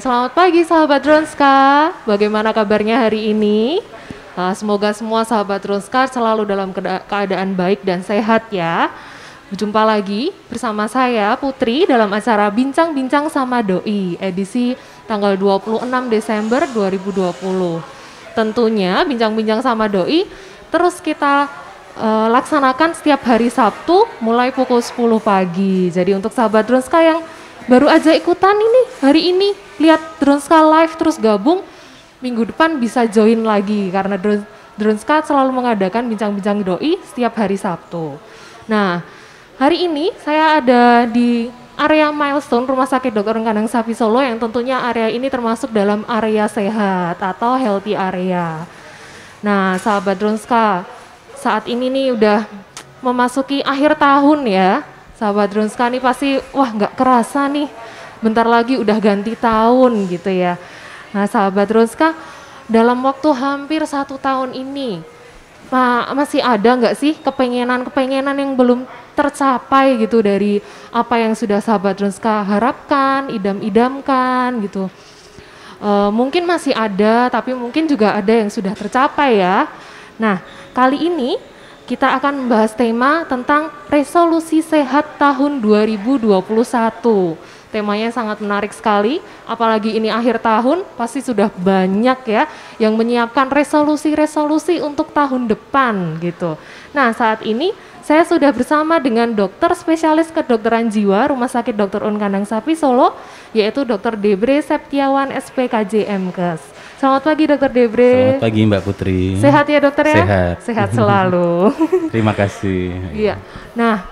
selamat pagi sahabat Dronska. Bagaimana kabarnya hari ini? Uh, semoga semua sahabat Dronska selalu dalam keadaan baik dan sehat ya. Berjumpa lagi bersama saya Putri dalam acara Bincang-Bincang sama Doi edisi tanggal 26 Desember 2020. Tentunya Bincang-Bincang sama Doi terus kita uh, laksanakan setiap hari Sabtu mulai pukul 10 pagi. Jadi untuk sahabat Dronska yang baru aja ikutan ini hari ini lihat Dronska live terus gabung minggu depan bisa join lagi karena Dronska selalu mengadakan bincang-bincang doi setiap hari Sabtu. Nah, hari ini saya ada di area milestone Rumah Sakit Dr. Kandang Sapi Solo yang tentunya area ini termasuk dalam area sehat atau healthy area. Nah, sahabat Dronska, saat ini nih udah memasuki akhir tahun ya sahabat Drunska nih pasti wah nggak kerasa nih bentar lagi udah ganti tahun gitu ya. Nah sahabat Ronska dalam waktu hampir satu tahun ini Ma masih ada nggak sih kepengenan-kepengenan yang belum tercapai gitu dari apa yang sudah sahabat Ronska harapkan, idam-idamkan gitu. e, mungkin masih ada, tapi mungkin juga ada yang sudah tercapai ya. Nah, kali ini kita akan membahas tema tentang resolusi sehat tahun 2021. Temanya sangat menarik sekali, apalagi ini akhir tahun, pasti sudah banyak ya yang menyiapkan resolusi-resolusi untuk tahun depan gitu. Nah, saat ini saya sudah bersama dengan dokter spesialis kedokteran jiwa Rumah Sakit Dr. Un Kandang Sapi Solo, yaitu Dr. Debre Septiawan SPKJ MKes. Selamat pagi Dokter Debre. Selamat pagi Mbak Putri. Sehat ya dokter ya? Sehat. Sehat selalu. Terima kasih. Iya. Nah,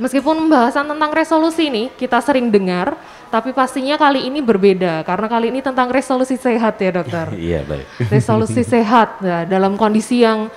meskipun pembahasan tentang resolusi ini kita sering dengar, tapi pastinya kali ini berbeda karena kali ini tentang resolusi sehat ya dokter. Iya baik. Resolusi sehat ya, dalam kondisi yang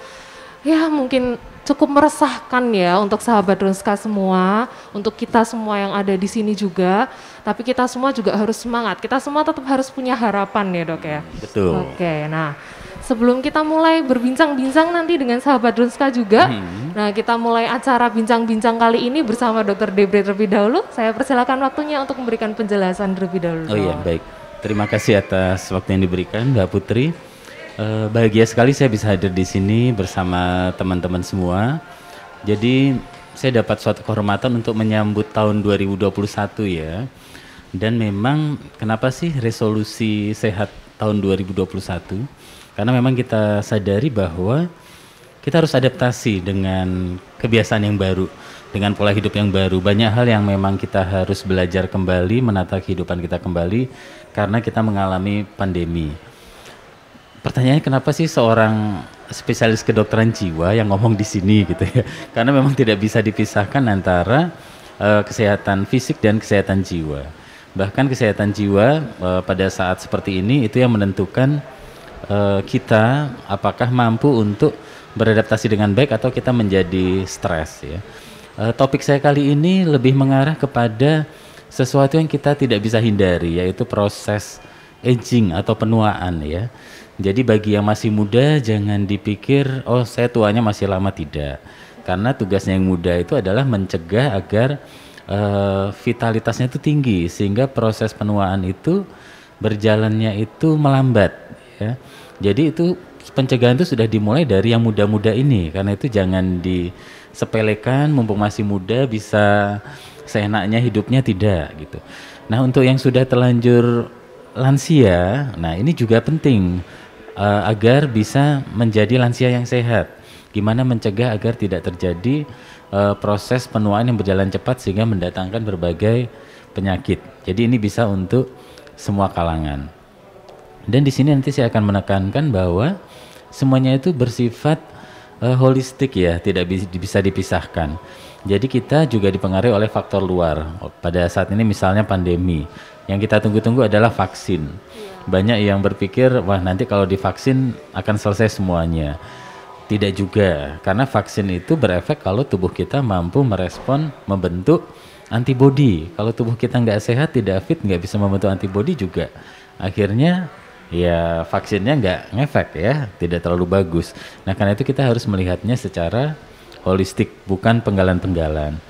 ya mungkin cukup meresahkan ya untuk sahabat Ronska semua, untuk kita semua yang ada di sini juga. Tapi kita semua juga harus semangat. Kita semua tetap harus punya harapan ya dok ya. Betul. Oke, nah sebelum kita mulai berbincang-bincang nanti dengan sahabat Ronska juga. Hmm. Nah kita mulai acara bincang-bincang kali ini bersama Dr. Debre terlebih dahulu. Saya persilakan waktunya untuk memberikan penjelasan terlebih dahulu. Oh iya baik. Terima kasih atas waktu yang diberikan Mbak Putri. Uh, bahagia sekali saya bisa hadir di sini bersama teman-teman semua. Jadi saya dapat suatu kehormatan untuk menyambut tahun 2021 ya. Dan memang kenapa sih resolusi sehat tahun 2021? Karena memang kita sadari bahwa kita harus adaptasi dengan kebiasaan yang baru, dengan pola hidup yang baru. Banyak hal yang memang kita harus belajar kembali, menata kehidupan kita kembali karena kita mengalami pandemi Pertanyaannya kenapa sih seorang spesialis kedokteran jiwa yang ngomong di sini gitu ya? Karena memang tidak bisa dipisahkan antara uh, kesehatan fisik dan kesehatan jiwa. Bahkan kesehatan jiwa uh, pada saat seperti ini itu yang menentukan uh, kita apakah mampu untuk beradaptasi dengan baik atau kita menjadi stres ya. Uh, topik saya kali ini lebih mengarah kepada sesuatu yang kita tidak bisa hindari yaitu proses aging atau penuaan ya jadi bagi yang masih muda jangan dipikir oh saya tuanya masih lama tidak. Karena tugasnya yang muda itu adalah mencegah agar uh, vitalitasnya itu tinggi sehingga proses penuaan itu berjalannya itu melambat ya. Jadi itu pencegahan itu sudah dimulai dari yang muda-muda ini karena itu jangan disepelekan mumpung masih muda bisa seenaknya hidupnya tidak gitu. Nah, untuk yang sudah terlanjur lansia, nah ini juga penting uh, agar bisa menjadi lansia yang sehat. Gimana mencegah agar tidak terjadi uh, proses penuaan yang berjalan cepat sehingga mendatangkan berbagai penyakit. Jadi ini bisa untuk semua kalangan. Dan di sini nanti saya akan menekankan bahwa semuanya itu bersifat uh, holistik ya, tidak bisa dipisahkan. Jadi kita juga dipengaruhi oleh faktor luar. Pada saat ini misalnya pandemi. Yang kita tunggu-tunggu adalah vaksin. Iya. Banyak yang berpikir, wah nanti kalau divaksin akan selesai semuanya. Tidak juga, karena vaksin itu berefek kalau tubuh kita mampu merespon, membentuk antibodi. Kalau tubuh kita nggak sehat, tidak fit, nggak bisa membentuk antibodi juga. Akhirnya ya vaksinnya nggak ngefek ya, tidak terlalu bagus. Nah karena itu kita harus melihatnya secara holistik, bukan penggalan-penggalan.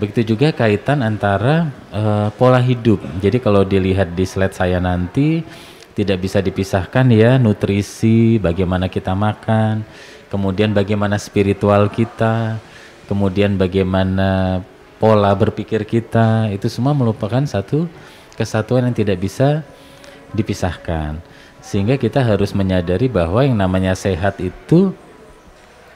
Begitu juga kaitan antara uh, pola hidup. Jadi kalau dilihat di slide saya nanti tidak bisa dipisahkan ya nutrisi, bagaimana kita makan, kemudian bagaimana spiritual kita, kemudian bagaimana pola berpikir kita, itu semua merupakan satu kesatuan yang tidak bisa dipisahkan. Sehingga kita harus menyadari bahwa yang namanya sehat itu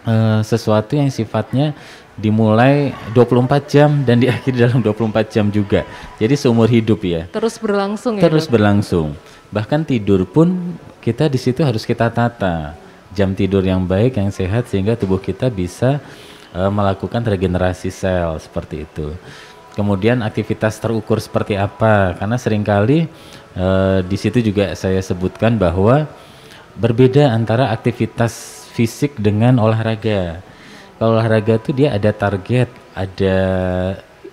e, sesuatu yang sifatnya dimulai 24 jam dan diakhiri dalam 24 jam juga. Jadi seumur hidup ya. Terus berlangsung Terus ya. Terus berlangsung. Bahkan tidur pun kita di situ harus kita tata. Jam tidur yang baik, yang sehat sehingga tubuh kita bisa uh, melakukan regenerasi sel seperti itu. Kemudian aktivitas terukur seperti apa? Karena seringkali uh, di situ juga saya sebutkan bahwa berbeda antara aktivitas fisik dengan olahraga kalau olahraga tuh dia ada target ada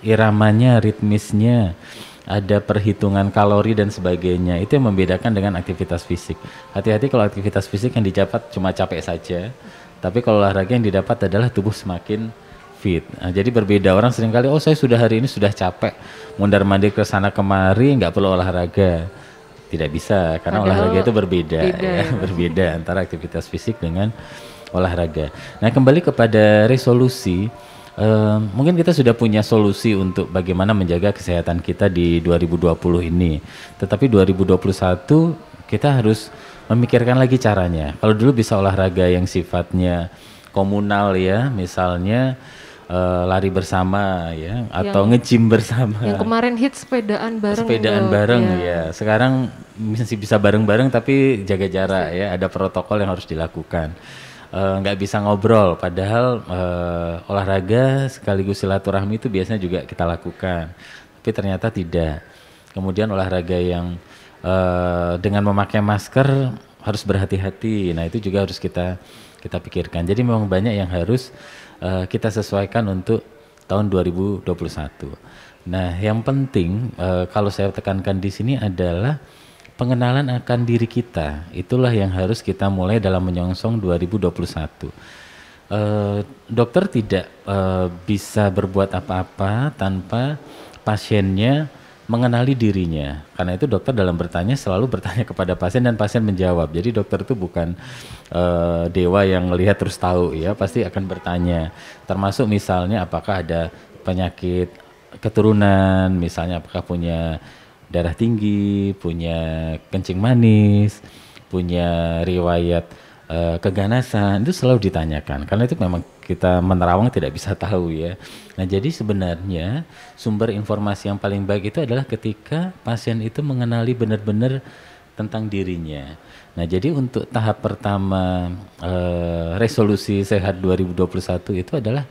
iramanya ritmisnya ada perhitungan kalori dan sebagainya itu yang membedakan dengan aktivitas fisik hati-hati kalau aktivitas fisik yang dicapat cuma capek saja tapi kalau olahraga yang didapat adalah tubuh semakin fit. Nah, jadi berbeda orang seringkali oh saya sudah hari ini sudah capek mundar mandir ke sana kemari nggak perlu olahraga tidak bisa karena Padahal olahraga itu berbeda beda, ya, ya. berbeda antara aktivitas fisik dengan olahraga. Nah, kembali kepada resolusi, eh, mungkin kita sudah punya solusi untuk bagaimana menjaga kesehatan kita di 2020 ini. Tetapi 2021 kita harus memikirkan lagi caranya. Kalau dulu bisa olahraga yang sifatnya komunal ya, misalnya uh, lari bersama ya atau ngecim bersama. Yang kemarin hit sepedaan bareng. Sepedaan juga, bareng ya. ya. Sekarang masih bisa bareng-bareng tapi jaga jarak ya, ada protokol yang harus dilakukan. Eh, nggak uh, bisa ngobrol padahal uh, olahraga sekaligus silaturahmi itu biasanya juga kita lakukan tapi ternyata tidak kemudian olahraga yang uh, dengan memakai masker harus berhati-hati nah itu juga harus kita kita pikirkan jadi memang banyak yang harus uh, kita sesuaikan untuk tahun 2021 nah yang penting uh, kalau saya tekankan di sini adalah pengenalan akan diri kita itulah yang harus kita mulai dalam menyongsong 2021. Uh, eh, dokter tidak uh, bisa berbuat apa-apa tanpa pasiennya mengenali dirinya. Karena itu dokter dalam bertanya selalu bertanya kepada pasien dan pasien menjawab. Jadi dokter itu bukan e, dewa yang melihat terus tahu ya, pasti akan bertanya. Termasuk misalnya apakah ada penyakit keturunan, misalnya apakah punya darah tinggi, punya kencing manis, punya riwayat e, keganasan itu selalu ditanyakan karena itu memang kita menerawang tidak bisa tahu ya. Nah, jadi sebenarnya sumber informasi yang paling baik itu adalah ketika pasien itu mengenali benar-benar tentang dirinya. Nah, jadi untuk tahap pertama e, resolusi sehat 2021 itu adalah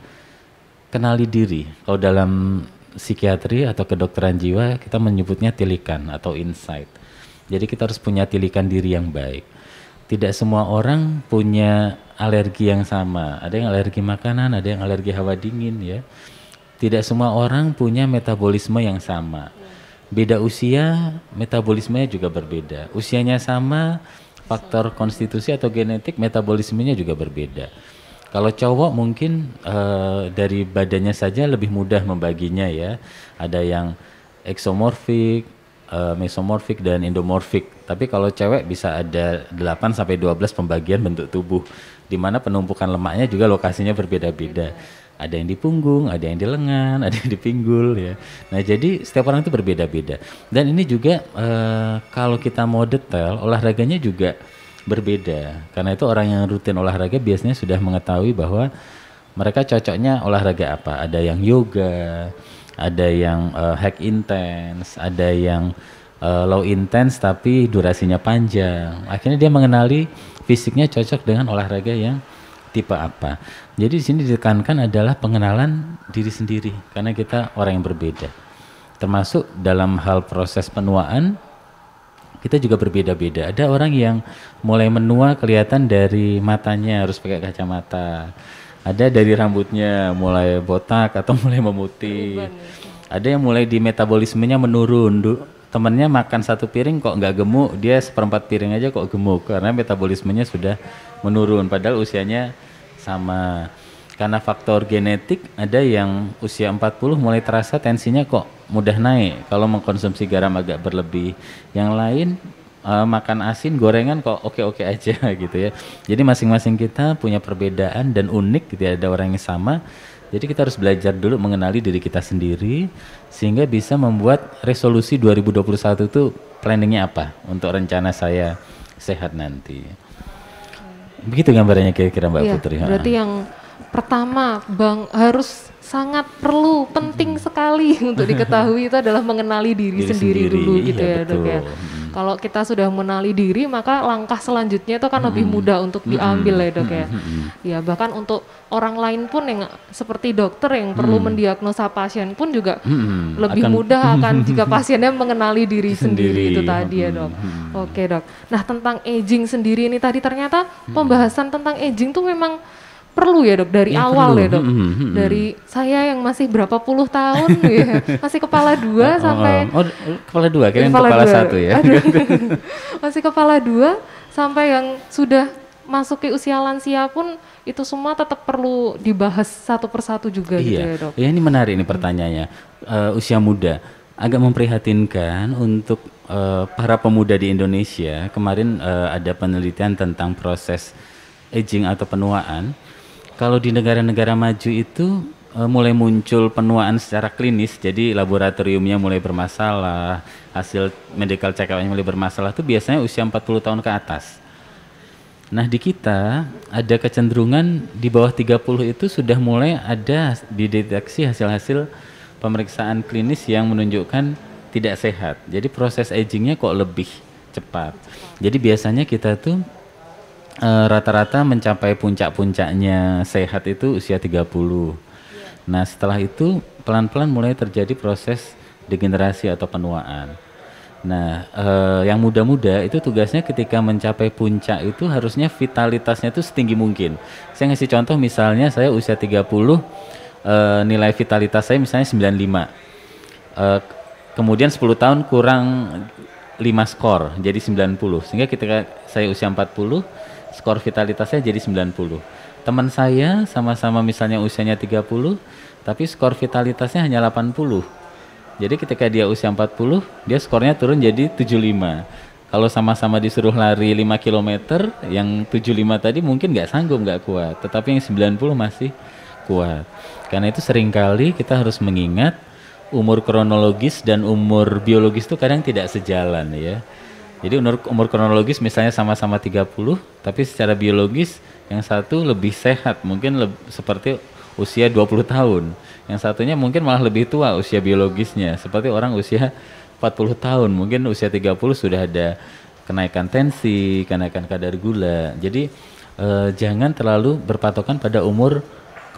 kenali diri. Kalau dalam psikiatri atau kedokteran jiwa kita menyebutnya tilikan atau insight. Jadi kita harus punya tilikan diri yang baik. Tidak semua orang punya alergi yang sama. Ada yang alergi makanan, ada yang alergi hawa dingin ya. Tidak semua orang punya metabolisme yang sama. Beda usia, metabolismenya juga berbeda. Usianya sama, faktor konstitusi atau genetik metabolismenya juga berbeda kalau cowok mungkin uh, dari badannya saja lebih mudah membaginya ya. Ada yang eksomorfik, uh, mesomorfik dan endomorfik. Tapi kalau cewek bisa ada 8 sampai 12 pembagian bentuk tubuh di mana penumpukan lemaknya juga lokasinya berbeda-beda. Ada yang di punggung, ada yang di lengan, ada yang di pinggul ya. Nah, jadi setiap orang itu berbeda-beda. Dan ini juga uh, kalau kita mau detail olahraganya juga berbeda karena itu orang yang rutin olahraga biasanya sudah mengetahui bahwa mereka cocoknya olahraga apa ada yang yoga ada yang uh, eh, hack intense ada yang uh, low intense tapi durasinya panjang akhirnya dia mengenali fisiknya cocok dengan olahraga yang tipe apa jadi di sini ditekankan adalah pengenalan diri sendiri karena kita orang yang berbeda termasuk dalam hal proses penuaan kita juga berbeda-beda. Ada orang yang mulai menua kelihatan dari matanya harus pakai kacamata. Ada dari rambutnya mulai botak atau mulai memutih. Ada yang mulai di metabolismenya menurun. Du temennya makan satu piring kok nggak gemuk, dia seperempat piring aja kok gemuk karena metabolismenya sudah menurun. Padahal usianya sama karena faktor genetik ada yang usia 40 mulai terasa tensinya kok mudah naik kalau mengkonsumsi garam agak berlebih. Yang lain uh, makan asin gorengan kok oke-oke aja gitu ya. Jadi masing-masing kita punya perbedaan dan unik gitu ya. Ada orang yang sama. Jadi kita harus belajar dulu mengenali diri kita sendiri sehingga bisa membuat resolusi 2021 itu planningnya apa untuk rencana saya sehat nanti. Begitu gambarnya kira-kira Mbak ya, Putri. Berarti yang pertama bang harus sangat perlu penting hmm. sekali untuk diketahui itu adalah mengenali diri, diri sendiri, sendiri dulu gitu iya, ya dok ya hmm. kalau kita sudah mengenali diri maka langkah selanjutnya itu kan lebih hmm. mudah untuk diambil ya dok ya ya bahkan untuk orang lain pun yang seperti dokter yang perlu mendiagnosa pasien pun juga lebih akan, mudah akan jika pasiennya mengenali diri sendiri, sendiri itu tadi ya dok oke dok nah tentang aging sendiri ini tadi ternyata pembahasan tentang aging tuh memang perlu ya dok dari ya, awal perlu. ya dok hmm, hmm, hmm. dari saya yang masih berapa puluh tahun ya masih kepala dua oh, sampai oh, oh, kepala dua kira kepala, kepala dua. satu ya masih kepala dua sampai yang sudah masuk ke usia lansia pun itu semua tetap perlu dibahas satu persatu juga gitu iya. gitu ya dok ya ini menarik ini pertanyaannya uh, usia muda agak memprihatinkan untuk uh, para pemuda di Indonesia kemarin uh, ada penelitian tentang proses aging atau penuaan kalau di negara-negara maju itu uh, mulai muncul penuaan secara klinis, jadi laboratoriumnya mulai bermasalah, hasil medical check upnya mulai bermasalah itu biasanya usia 40 tahun ke atas. Nah, di kita ada kecenderungan di bawah 30 itu sudah mulai ada dideteksi hasil-hasil pemeriksaan klinis yang menunjukkan tidak sehat. Jadi proses agingnya kok lebih cepat. Jadi biasanya kita tuh Eh, rata-rata uh, mencapai puncak-puncaknya sehat itu usia 30. Yeah. Nah, setelah itu pelan-pelan mulai terjadi proses degenerasi atau penuaan. Nah, uh, yang muda-muda itu tugasnya ketika mencapai puncak itu harusnya vitalitasnya itu setinggi mungkin. Saya ngasih contoh misalnya saya usia 30 uh, eh, nilai vitalitas saya misalnya 95. Uh, kemudian 10 tahun kurang 5 skor jadi 90. Sehingga ketika saya usia 40 skor vitalitasnya jadi 90. Teman saya sama-sama misalnya usianya 30, tapi skor vitalitasnya hanya 80. Jadi ketika dia usia 40, dia skornya turun jadi 75. Kalau sama-sama disuruh lari 5 km, yang 75 tadi mungkin nggak sanggup, nggak kuat. Tetapi yang 90 masih kuat. Karena itu seringkali kita harus mengingat umur kronologis dan umur biologis itu kadang tidak sejalan ya. Jadi umur, umur kronologis misalnya sama-sama 30, tapi secara biologis yang satu lebih sehat, mungkin le seperti usia 20 tahun. Yang satunya mungkin malah lebih tua usia biologisnya, seperti orang usia 40 tahun, mungkin usia 30 sudah ada kenaikan tensi, kenaikan kadar gula. Jadi eh, jangan terlalu berpatokan pada umur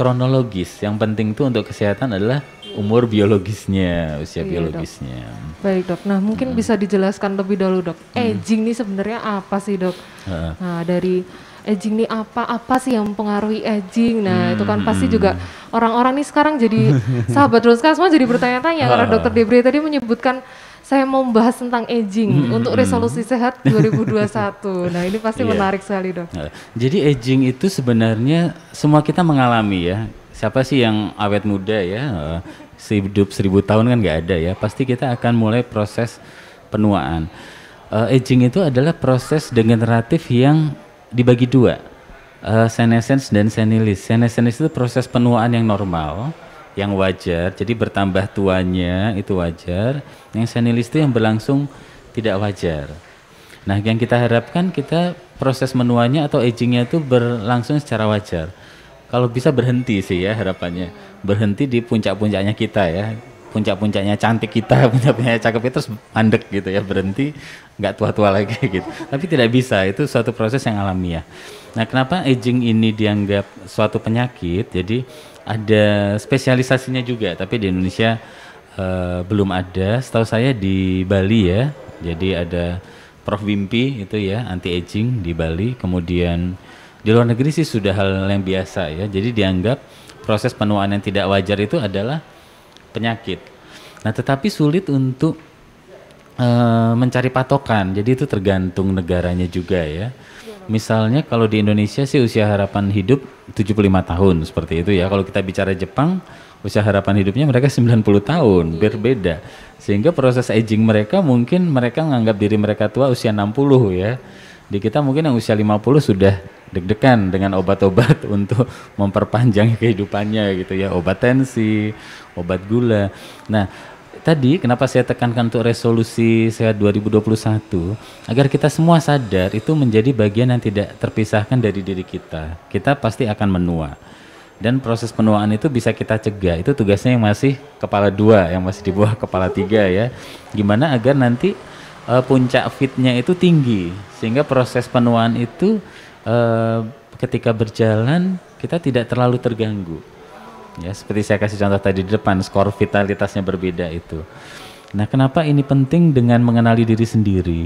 kronologis. Yang penting itu untuk kesehatan adalah umur biologisnya, usia iya, biologisnya. Dok. Baik dok. Nah mungkin hmm. bisa dijelaskan lebih dahulu dok. Hmm. Aging ini sebenarnya apa sih dok? Uh. Nah dari aging ini apa apa sih yang mempengaruhi aging? Nah hmm. itu kan hmm. pasti juga orang-orang nih sekarang jadi sahabat terus kan semua jadi bertanya-tanya karena dokter Debri tadi menyebutkan saya mau membahas tentang aging hmm, hmm untuk hmm. resolusi hmm. sehat 2021. Nah, ini pasti yeah. menarik sekali, Dok. Jadi aging itu sebenarnya semua kita mengalami ya. Siapa sih yang awet muda ya? hidup seribu tahun kan nggak ada ya. Pasti kita akan mulai proses penuaan. Uh, aging itu adalah proses degeneratif yang dibagi dua, uh, eh, senescence dan senilis. Senescence itu proses penuaan yang normal, yang wajar. Jadi bertambah tuanya itu wajar. Yang senilis itu yang berlangsung tidak wajar. Nah, yang kita harapkan kita proses menuanya atau agingnya itu berlangsung secara wajar kalau bisa berhenti sih ya harapannya berhenti di puncak-puncaknya kita ya puncak-puncaknya cantik kita puncak-puncaknya cakep itu terus andek gitu ya berhenti nggak tua-tua lagi gitu tapi tidak bisa itu suatu proses yang alami ya. nah kenapa aging ini dianggap suatu penyakit jadi ada spesialisasinya juga tapi di Indonesia uh, belum ada setahu saya di Bali ya jadi ada Prof Wimpi itu ya anti aging di Bali kemudian di luar negeri sih sudah hal yang biasa ya. Jadi dianggap proses penuaan yang tidak wajar itu adalah penyakit. Nah, tetapi sulit untuk e, mencari patokan. Jadi itu tergantung negaranya juga ya. Misalnya kalau di Indonesia sih usia harapan hidup 75 tahun seperti itu ya. Kalau kita bicara Jepang, usia harapan hidupnya mereka 90 tahun, iya. berbeda. Sehingga proses aging mereka mungkin mereka menganggap diri mereka tua usia 60 ya di kita mungkin yang usia 50 sudah deg-degan dengan obat-obat untuk memperpanjang kehidupannya gitu ya, obat tensi, obat gula. Nah, tadi kenapa saya tekankan untuk resolusi sehat 2021 agar kita semua sadar itu menjadi bagian yang tidak terpisahkan dari diri kita. Kita pasti akan menua dan proses penuaan itu bisa kita cegah itu tugasnya yang masih kepala dua yang masih di bawah kepala tiga ya gimana agar nanti uh, puncak fitnya itu tinggi sehingga proses penuaan itu uh, ketika berjalan kita tidak terlalu terganggu ya seperti saya kasih contoh tadi di depan skor vitalitasnya berbeda itu nah kenapa ini penting dengan mengenali diri sendiri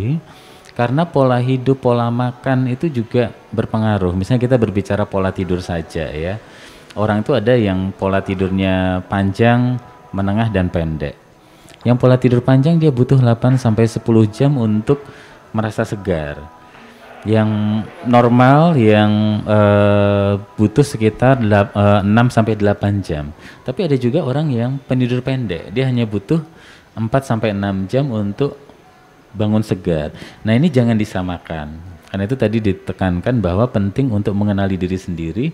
karena pola hidup pola makan itu juga berpengaruh misalnya kita berbicara pola tidur saja ya orang itu ada yang pola tidurnya panjang menengah dan pendek yang pola tidur panjang dia butuh 8 sampai 10 jam untuk merasa segar. Yang normal yang uh, butuh sekitar 6 eh, sampai 8 jam. Tapi ada juga orang yang penidur pendek, dia hanya butuh 4 sampai 6 jam untuk bangun segar. Nah, ini jangan disamakan. Karena itu tadi ditekankan bahwa penting untuk mengenali diri sendiri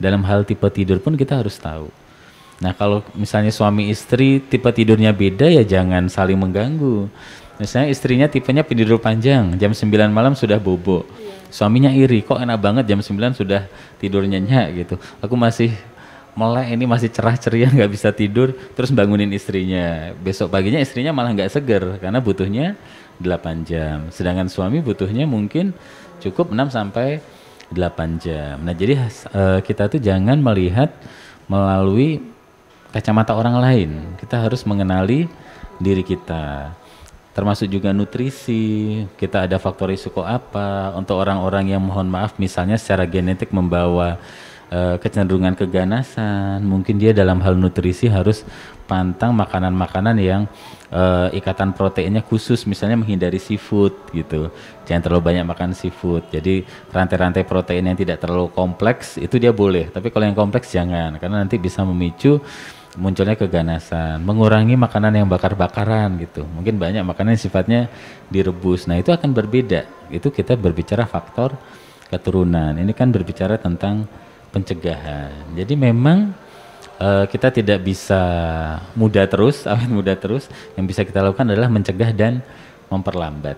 dalam hal tipe tidur pun kita harus tahu. Nah kalau misalnya suami istri tipe tidurnya beda ya jangan saling mengganggu. Misalnya istrinya tipenya tidur panjang, jam 9 malam sudah bobo. Iya. Suaminya iri, kok enak banget jam 9 sudah tidur nyenyak gitu. Aku masih melek ini masih cerah ceria nggak bisa tidur terus bangunin istrinya besok paginya istrinya malah nggak seger karena butuhnya 8 jam sedangkan suami butuhnya mungkin cukup 6 sampai 8 jam nah jadi uh, kita tuh jangan melihat melalui kacamata orang lain. Kita harus mengenali diri kita. Termasuk juga nutrisi, kita ada faktor risiko apa untuk orang-orang yang mohon maaf misalnya secara genetik membawa eh, kecenderungan keganasan, mungkin dia dalam hal nutrisi harus pantang makanan-makanan yang uh, ikatan proteinnya khusus misalnya menghindari seafood gitu. Jangan terlalu banyak makan seafood. Jadi rantai-rantai protein yang tidak terlalu kompleks itu dia boleh, tapi kalau yang kompleks jangan karena nanti bisa memicu munculnya keganasan, mengurangi makanan yang bakar-bakaran gitu. Mungkin banyak makanan yang sifatnya direbus. Nah, itu akan berbeda. Itu kita berbicara faktor keturunan. Ini kan berbicara tentang pencegahan. Jadi memang uh, kita tidak bisa muda terus, awet muda terus. Yang bisa kita lakukan adalah mencegah dan memperlambat.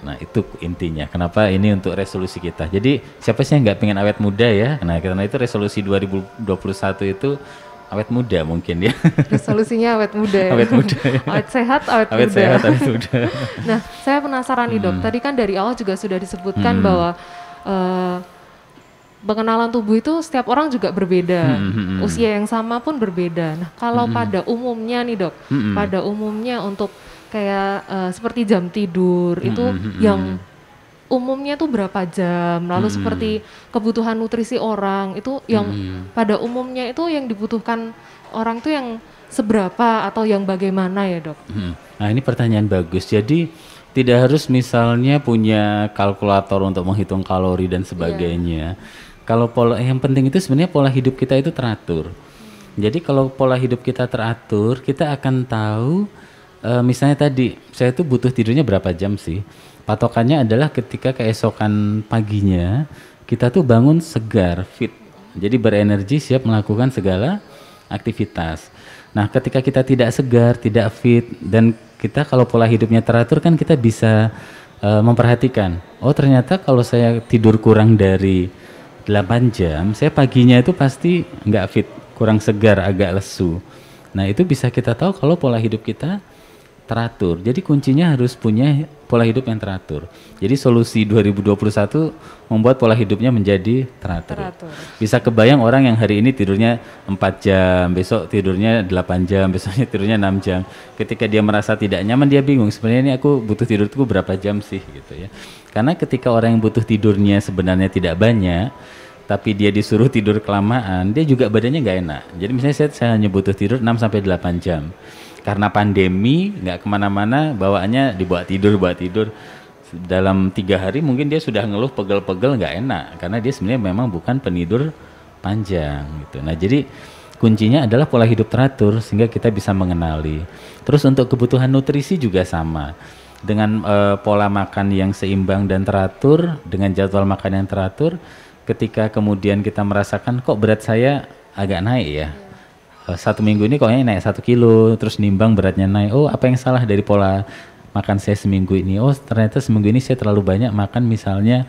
Nah itu intinya. Kenapa ini untuk resolusi kita? Jadi siapa sih yang nggak pengen awet muda ya? Nah karena itu resolusi 2021 itu awet muda mungkin ya. Resolusinya awet muda. Ya. Awet muda. Ya. awet sehat, awet, awet muda. sehat, awet muda. nah, saya penasaran hmm. nih dok. Hmm. Tadi kan dari awal juga sudah disebutkan hmm. bahwa uh, pengenalan tubuh itu setiap orang juga berbeda. Hmm, hmm, hmm. Usia yang sama pun berbeda. Nah, kalau hmm. pada umumnya nih dok, hmm. pada umumnya untuk kayak uh, seperti jam tidur hmm. itu hmm. yang umumnya tuh berapa jam lalu hmm. seperti kebutuhan nutrisi orang itu yang hmm. pada umumnya itu yang dibutuhkan orang tuh yang seberapa atau yang bagaimana ya dok? Hmm. Nah ini pertanyaan bagus jadi tidak harus misalnya punya kalkulator untuk menghitung kalori dan iya. sebagainya. Yeah. Kalau pola yang penting itu sebenarnya pola hidup kita itu teratur. Hmm. Jadi kalau pola hidup kita teratur kita akan tahu uh, misalnya tadi saya tuh butuh tidurnya berapa jam sih Patokannya adalah ketika keesokan paginya kita tuh bangun segar, fit. Jadi berenergi siap melakukan segala aktivitas. Nah, ketika kita tidak segar, tidak fit dan kita kalau pola hidupnya teratur kan kita bisa uh, memperhatikan. Oh, ternyata kalau saya tidur kurang dari 8 jam, saya paginya itu pasti nggak fit, kurang segar, agak lesu. Nah, itu bisa kita tahu kalau pola hidup kita teratur. Jadi kuncinya harus punya pola hidup yang teratur. Jadi solusi 2021 membuat pola hidupnya menjadi teratur. teratur. Bisa kebayang orang yang hari ini tidurnya 4 jam, besok tidurnya 8 jam, besoknya tidurnya 6 jam. Ketika dia merasa tidak nyaman dia bingung sebenarnya ini aku butuh tidurku berapa jam sih gitu ya. Karena ketika orang yang butuh tidurnya sebenarnya tidak banyak, tapi dia disuruh tidur kelamaan, dia juga badannya nggak enak. Jadi misalnya saya, saya hanya butuh tidur 6 sampai 8 jam karena pandemi nggak kemana-mana bawaannya dibuat tidur buat tidur dalam tiga hari mungkin dia sudah ngeluh pegel-pegel nggak -pegel, enak karena dia sebenarnya memang bukan penidur panjang gitu nah jadi kuncinya adalah pola hidup teratur sehingga kita bisa mengenali terus untuk kebutuhan nutrisi juga sama dengan e, pola makan yang seimbang dan teratur dengan jadwal makan yang teratur ketika kemudian kita merasakan kok berat saya agak naik ya Eh, satu minggu ini koknya naik satu kilo terus nimbang beratnya naik oh apa yang salah dari pola makan saya seminggu ini oh ternyata seminggu ini saya terlalu banyak makan misalnya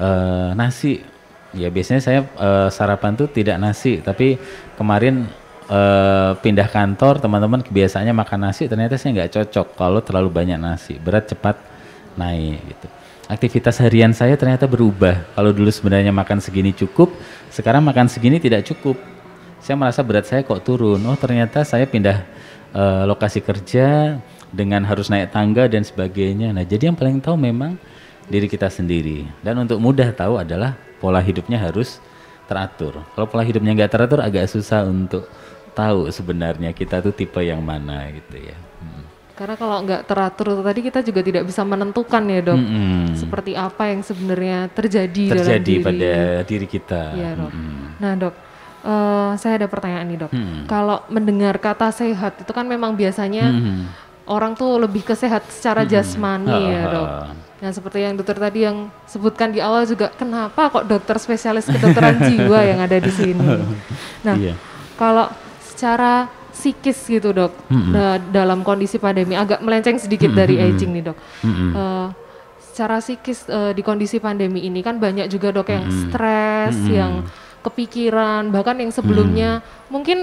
uh, nasi ya biasanya saya uh, sarapan tuh tidak nasi tapi kemarin uh, pindah kantor teman-teman kebiasaannya makan nasi ternyata saya nggak cocok kalau terlalu banyak nasi berat cepat naik gitu aktivitas harian saya ternyata berubah kalau dulu sebenarnya makan segini cukup sekarang makan segini tidak cukup saya merasa berat saya kok turun. Oh ternyata saya pindah uh, lokasi kerja dengan harus naik tangga dan sebagainya. Nah jadi yang paling tahu memang diri kita sendiri. Dan untuk mudah tahu adalah pola hidupnya harus teratur. Kalau pola hidupnya nggak teratur agak susah untuk tahu sebenarnya kita tuh tipe yang mana gitu ya. Hmm. Karena kalau nggak teratur tadi kita juga tidak bisa menentukan ya dok, mm -hmm. seperti apa yang sebenarnya terjadi, terjadi dalam diri. pada diri kita. Ya, dok. Mm -hmm. Nah dok, Uh, saya ada pertanyaan nih dok. Hmm. Kalau mendengar kata sehat itu kan memang biasanya hmm. orang tuh lebih ke sehat secara hmm. jasmani ya dok. Nah seperti yang dokter tadi yang sebutkan di awal juga, kenapa kok dokter spesialis kedokteran jiwa yang ada di sini? Nah iya. kalau secara psikis gitu dok, hmm. da dalam kondisi pandemi agak melenceng sedikit hmm. dari hmm. aging nih dok. Hmm. Uh, secara psikis uh, di kondisi pandemi ini kan banyak juga dok yang hmm. stres, hmm. yang kepikiran bahkan yang sebelumnya hmm. mungkin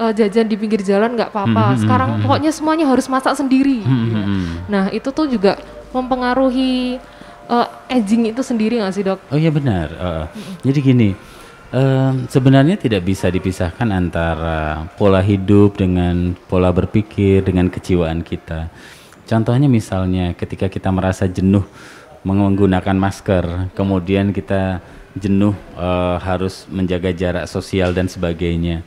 uh, jajan di pinggir jalan nggak apa-apa hmm. hmm sekarang hmm, hmm. pokoknya semuanya harus masak sendiri hmm. gitu. nah itu tuh juga mempengaruhi uh, aging itu sendiri nggak sih dok oh iya benar uh, hmm. jadi gini uh, sebenarnya tidak bisa dipisahkan antara pola hidup dengan pola berpikir dengan kejiwaan kita. Contohnya misalnya ketika kita merasa jenuh menggunakan masker, kemudian kita jenuh uh, harus menjaga jarak sosial dan sebagainya.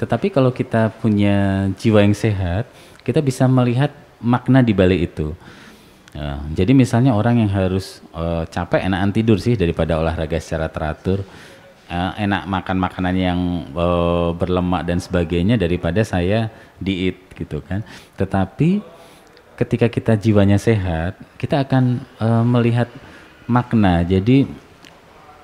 Tetapi kalau kita punya jiwa yang sehat, kita bisa melihat makna di balik itu. Uh, jadi misalnya orang yang harus uh, capek enakan tidur sih daripada olahraga secara teratur. Uh, enak makan makanan yang uh, berlemak dan sebagainya daripada saya diet gitu kan. Tetapi ketika kita jiwanya sehat, kita akan uh, melihat makna. Jadi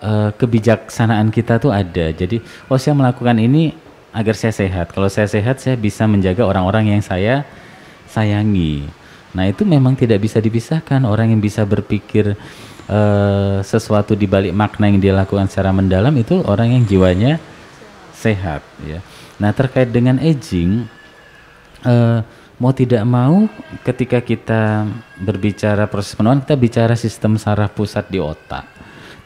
uh, kebijaksanaan kita tuh ada. Jadi, oh saya melakukan ini agar saya sehat. Kalau saya sehat, saya bisa menjaga orang-orang yang saya sayangi. Nah, itu memang tidak bisa dipisahkan. Orang yang bisa berpikir uh, sesuatu di balik makna yang dia lakukan secara mendalam itu orang yang jiwanya sehat, ya. Nah, terkait dengan aging uh, mau tidak mau ketika kita berbicara proses penuaan kita bicara sistem saraf pusat di otak.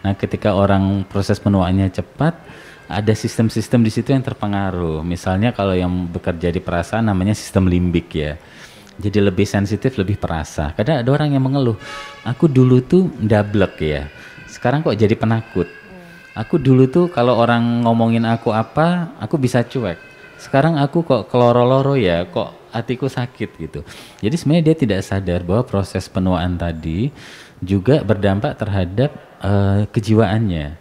Nah, ketika orang proses penuaannya cepat, ada sistem-sistem di situ yang terpengaruh. Misalnya kalau yang bekerja di perasaan namanya sistem limbik ya. Jadi lebih sensitif, lebih perasa. Kadang ada orang yang mengeluh, aku dulu tuh dablek ya. Sekarang kok jadi penakut. Aku dulu tuh kalau orang ngomongin aku apa, aku bisa cuek. Sekarang aku kok keloro-loro ya, kok hatiku sakit gitu. Jadi sebenarnya dia tidak sadar bahwa proses penuaan tadi juga berdampak terhadap uh, kejiwaannya.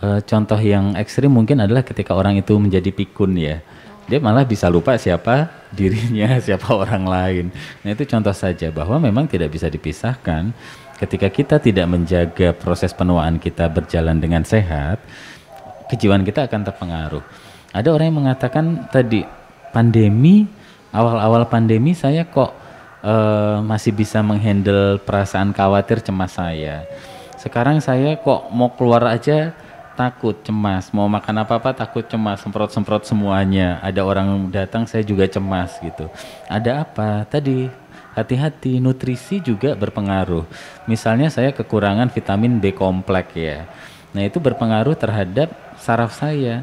Uh, contoh yang ekstrim mungkin adalah ketika orang itu menjadi pikun ya, dia malah bisa lupa siapa dirinya, siapa orang lain. Nah itu contoh saja bahwa memang tidak bisa dipisahkan. Ketika kita tidak menjaga proses penuaan kita berjalan dengan sehat, kejiwaan kita akan terpengaruh. Ada orang yang mengatakan tadi pandemi awal-awal pandemi saya kok uh, masih bisa menghandle perasaan khawatir cemas saya sekarang saya kok mau keluar aja takut cemas, mau makan apa-apa takut cemas, semprot-semprot semuanya. Ada orang datang saya juga cemas gitu. Ada apa? Tadi hati-hati nutrisi juga berpengaruh. Misalnya saya kekurangan vitamin B kompleks ya. Nah, itu berpengaruh terhadap saraf saya.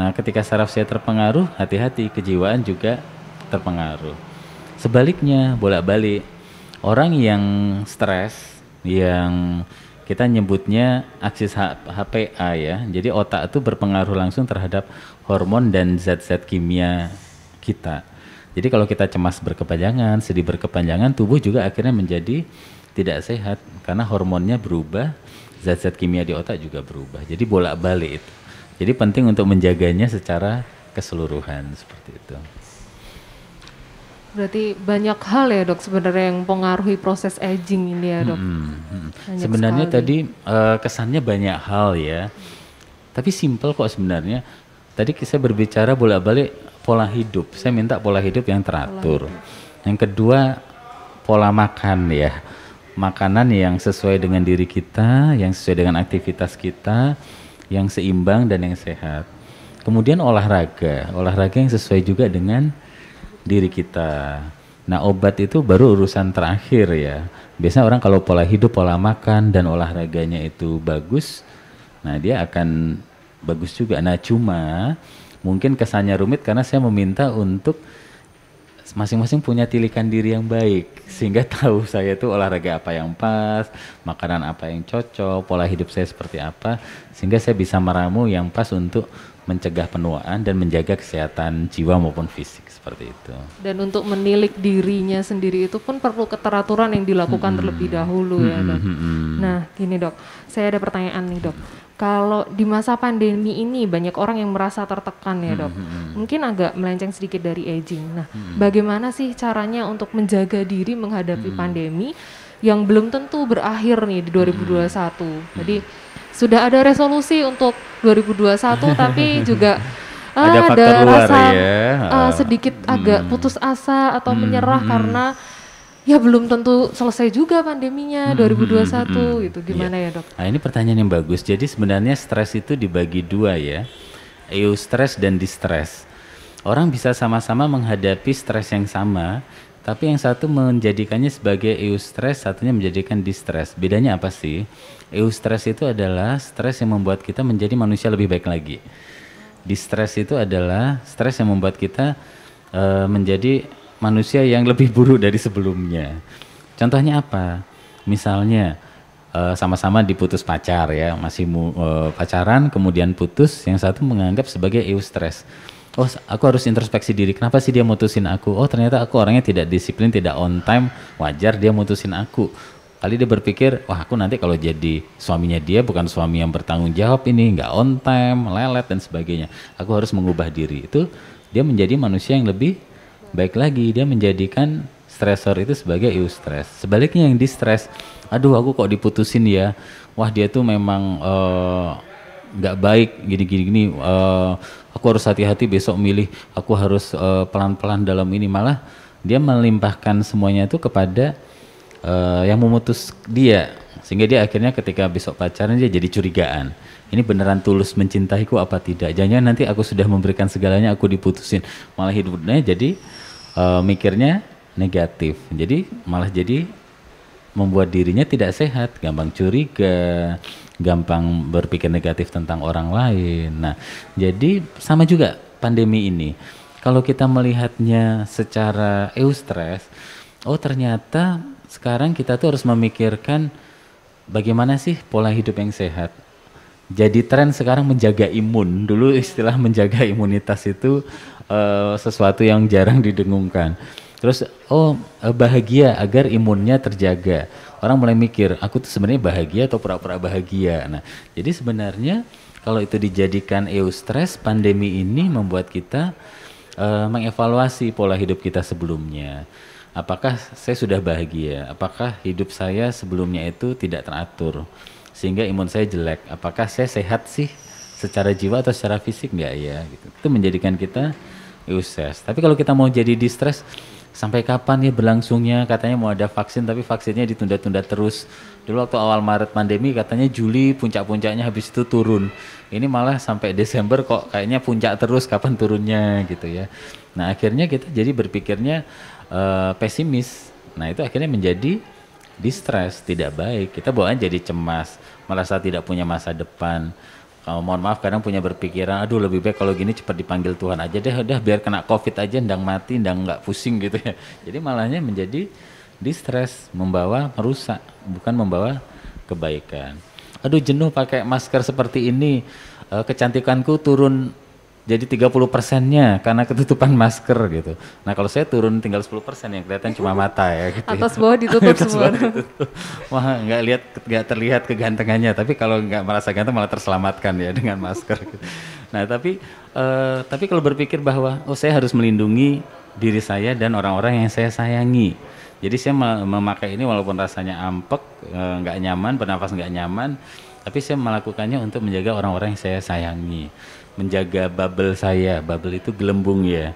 Nah, ketika saraf saya terpengaruh, hati-hati kejiwaan juga terpengaruh. Sebaliknya, bolak-balik. Orang yang stres, yang kita nyebutnya aksis HPA ya. Jadi otak itu berpengaruh langsung terhadap hormon dan zat-zat kimia kita. Jadi kalau kita cemas berkepanjangan, sedih berkepanjangan, tubuh juga akhirnya menjadi tidak sehat karena hormonnya berubah, zat-zat kimia di otak juga berubah. Jadi bolak-balik itu. Jadi penting untuk menjaganya secara keseluruhan seperti itu. Berarti banyak hal ya dok sebenarnya yang mempengaruhi proses aging ini ya dok. Hmm, hmm. hmm. sebenarnya sekali. tadi uh, kesannya banyak hal ya, tapi simple kok sebenarnya. Tadi saya berbicara bolak-balik pola hidup. Saya minta pola hidup yang teratur. hidup. Yang kedua pola makan ya, makanan yang sesuai dengan diri kita, yang sesuai dengan aktivitas kita, yang seimbang dan yang sehat. Kemudian olahraga, olahraga yang sesuai juga dengan diri kita. Nah obat itu baru urusan terakhir ya. Biasanya orang kalau pola hidup, pola makan dan olahraganya itu bagus, nah dia akan bagus juga. Nah cuma mungkin kesannya rumit karena saya meminta untuk masing-masing punya tilikan diri yang baik sehingga tahu saya itu olahraga apa yang pas, makanan apa yang cocok, pola hidup saya seperti apa sehingga saya bisa meramu yang pas untuk mencegah penuaan dan menjaga kesehatan jiwa maupun fisik seperti itu. Dan untuk menilik dirinya sendiri itu pun perlu keteraturan yang dilakukan hmm. terlebih dahulu hmm. ya dok. Hmm. Nah gini dok, saya ada pertanyaan nih dok. Kalau di masa pandemi ini banyak orang yang merasa tertekan ya dok. Hmm. Mungkin agak melenceng sedikit dari aging. Nah hmm. bagaimana sih caranya untuk menjaga diri menghadapi hmm. pandemi yang belum tentu berakhir nih di 2021. Hmm. Jadi sudah ada resolusi untuk 2021 tapi juga uh, ada, ah, ada rasa ya. uh, sedikit hmm. agak putus asa atau hmm, menyerah hmm. karena ya belum tentu selesai juga pandeminya hmm, 2021 hmm, gitu iya. gimana iya. ya dok? Nah ini pertanyaan yang bagus. Jadi sebenarnya stres itu dibagi dua ya, eustress dan distress. Orang bisa sama-sama menghadapi stres yang sama, tapi yang satu menjadikannya sebagai eustress, satunya menjadikan distress. Bedanya apa sih? Eustress itu adalah stres yang membuat kita menjadi manusia lebih baik lagi. Distress itu adalah stres yang membuat kita uh, menjadi manusia yang lebih buruk dari sebelumnya. Contohnya apa? Misalnya eh, sama-sama diputus pacar ya, masih mu, e, pacaran kemudian putus, yang satu menganggap sebagai eustress. Oh, aku harus introspeksi diri. Kenapa sih dia mutusin aku? Oh, ternyata aku orangnya tidak disiplin, tidak on time. Wajar dia mutusin aku Kali dia berpikir, wah aku nanti kalau jadi suaminya dia bukan suami yang bertanggung jawab ini, nggak on time, lelet dan sebagainya. Aku harus mengubah diri. Itu dia menjadi manusia yang lebih baik lagi. Dia menjadikan stressor itu sebagai eu stress. Sebaliknya yang di stress, aduh aku kok diputusin ya. Wah dia tuh memang eh, nggak uh, baik gini-gini gini. Uh, eh, aku harus hati-hati besok milih. Aku harus eh, pelan-pelan uh, pelan -pelan dalam ini malah dia melimpahkan semuanya itu kepada uh, yang memutus dia sehingga dia akhirnya ketika besok pacaran dia jadi curigaan ini beneran tulus mencintaiku apa tidak jangan nanti aku sudah memberikan segalanya aku diputusin malah hidupnya jadi uh, mikirnya negatif jadi malah jadi membuat dirinya tidak sehat gampang curiga gampang berpikir negatif tentang orang lain nah jadi sama juga pandemi ini kalau kita melihatnya secara eustress eh, oh ternyata sekarang kita tuh harus memikirkan bagaimana sih pola hidup yang sehat. Jadi tren sekarang menjaga imun. Dulu istilah menjaga imunitas itu uh, sesuatu yang jarang didengungkan. Terus oh eh, bahagia agar imunnya terjaga. Orang mulai mikir, aku tuh sebenarnya bahagia atau pura-pura bahagia. Nah, jadi sebenarnya kalau itu dijadikan EU stres, pandemi ini membuat kita uh, mengevaluasi pola hidup kita sebelumnya apakah saya sudah bahagia, apakah hidup saya sebelumnya itu tidak teratur, sehingga imun saya jelek, apakah saya sehat sih secara jiwa atau secara fisik nggak ya? Gitu. Itu menjadikan kita uses. Tapi kalau kita mau jadi distress, sampai kapan ya berlangsungnya? Katanya mau ada vaksin, tapi vaksinnya ditunda-tunda terus. Dulu waktu awal Maret pandemi katanya Juli puncak-puncaknya habis itu turun. Ini malah sampai Desember kok kayaknya puncak terus kapan turunnya gitu ya. Nah akhirnya kita jadi berpikirnya Eh, pesimis. Nah itu akhirnya menjadi distress, tidak baik. Kita bawaan jadi cemas, merasa tidak punya masa depan. Oh, mohon maaf kadang punya berpikiran, aduh lebih baik kalau gini cepat dipanggil Tuhan aja deh, udah biar kena covid aja, ndang mati, ndang nggak pusing gitu ya. Jadi malahnya menjadi distress, membawa merusak, bukan membawa kebaikan. Aduh jenuh pakai masker seperti ini, eh, kecantikanku turun jadi 30 persennya karena ketutupan masker gitu. Nah kalau saya turun tinggal 10 persen yang kelihatan cuma mata ya gitu. Ya. Atas bawah ditutup Atas semua. Bawah ditutup. Wah nggak lihat nggak terlihat kegantengannya, tapi kalau nggak merasa ganteng malah terselamatkan ya dengan masker. Gitu. Nah tapi uh, tapi kalau berpikir bahwa oh saya harus melindungi diri saya dan orang-orang yang saya sayangi. Jadi saya memakai ini walaupun rasanya ampek, eh, nggak nyaman, bernafas nggak nyaman, tapi saya melakukannya untuk menjaga orang-orang yang saya sayangi menjaga bubble saya. Bubble itu gelembung ya.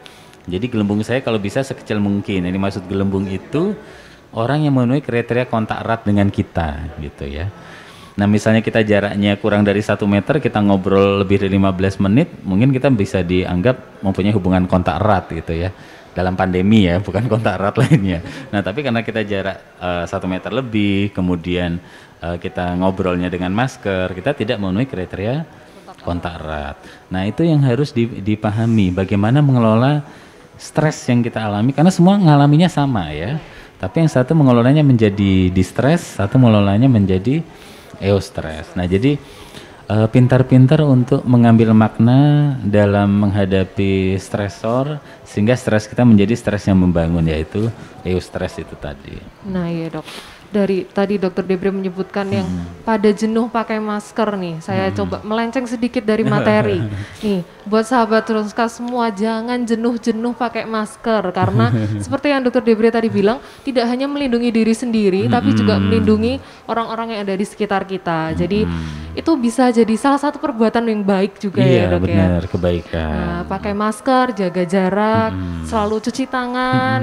Jadi gelembung saya kalau bisa sekecil mungkin. Ini maksud gelembung itu orang yang memenuhi kriteria kontak erat dengan kita gitu ya. Nah misalnya kita jaraknya kurang dari satu meter, kita ngobrol lebih dari 15 menit, mungkin kita bisa dianggap mempunyai hubungan kontak erat gitu ya. Dalam pandemi ya, bukan kontak erat lainnya. Nah tapi karena kita jarak eh, satu meter lebih, kemudian uh, kita ngobrolnya dengan masker, kita tidak memenuhi kriteria kontak erat. Nah, itu yang harus dipahami bagaimana mengelola stres yang kita alami karena semua mengalaminya sama ya. Tapi yang satu mengelolanya menjadi distres, satu mengelolanya menjadi eustress. Nah, jadi eh, pintar-pintar untuk mengambil makna dalam menghadapi stresor sehingga stres kita menjadi stres yang membangun yaitu eustress itu tadi. Nah, iya, Dok dari tadi dokter Debre menyebutkan hmm. yang pada jenuh pakai masker nih. Saya hmm. coba melenceng sedikit dari materi. nih, buat sahabat Ruska semua jangan jenuh-jenuh pakai masker karena seperti yang dokter Debre tadi bilang tidak hanya melindungi diri sendiri hmm. tapi juga hmm. melindungi orang-orang yang ada di sekitar kita. Jadi hmm. itu bisa jadi salah satu perbuatan yang baik juga ya, iya, ya, Dok benar, ya. kebaikan. Nah, pakai masker, jaga jarak, hmm. selalu cuci tangan.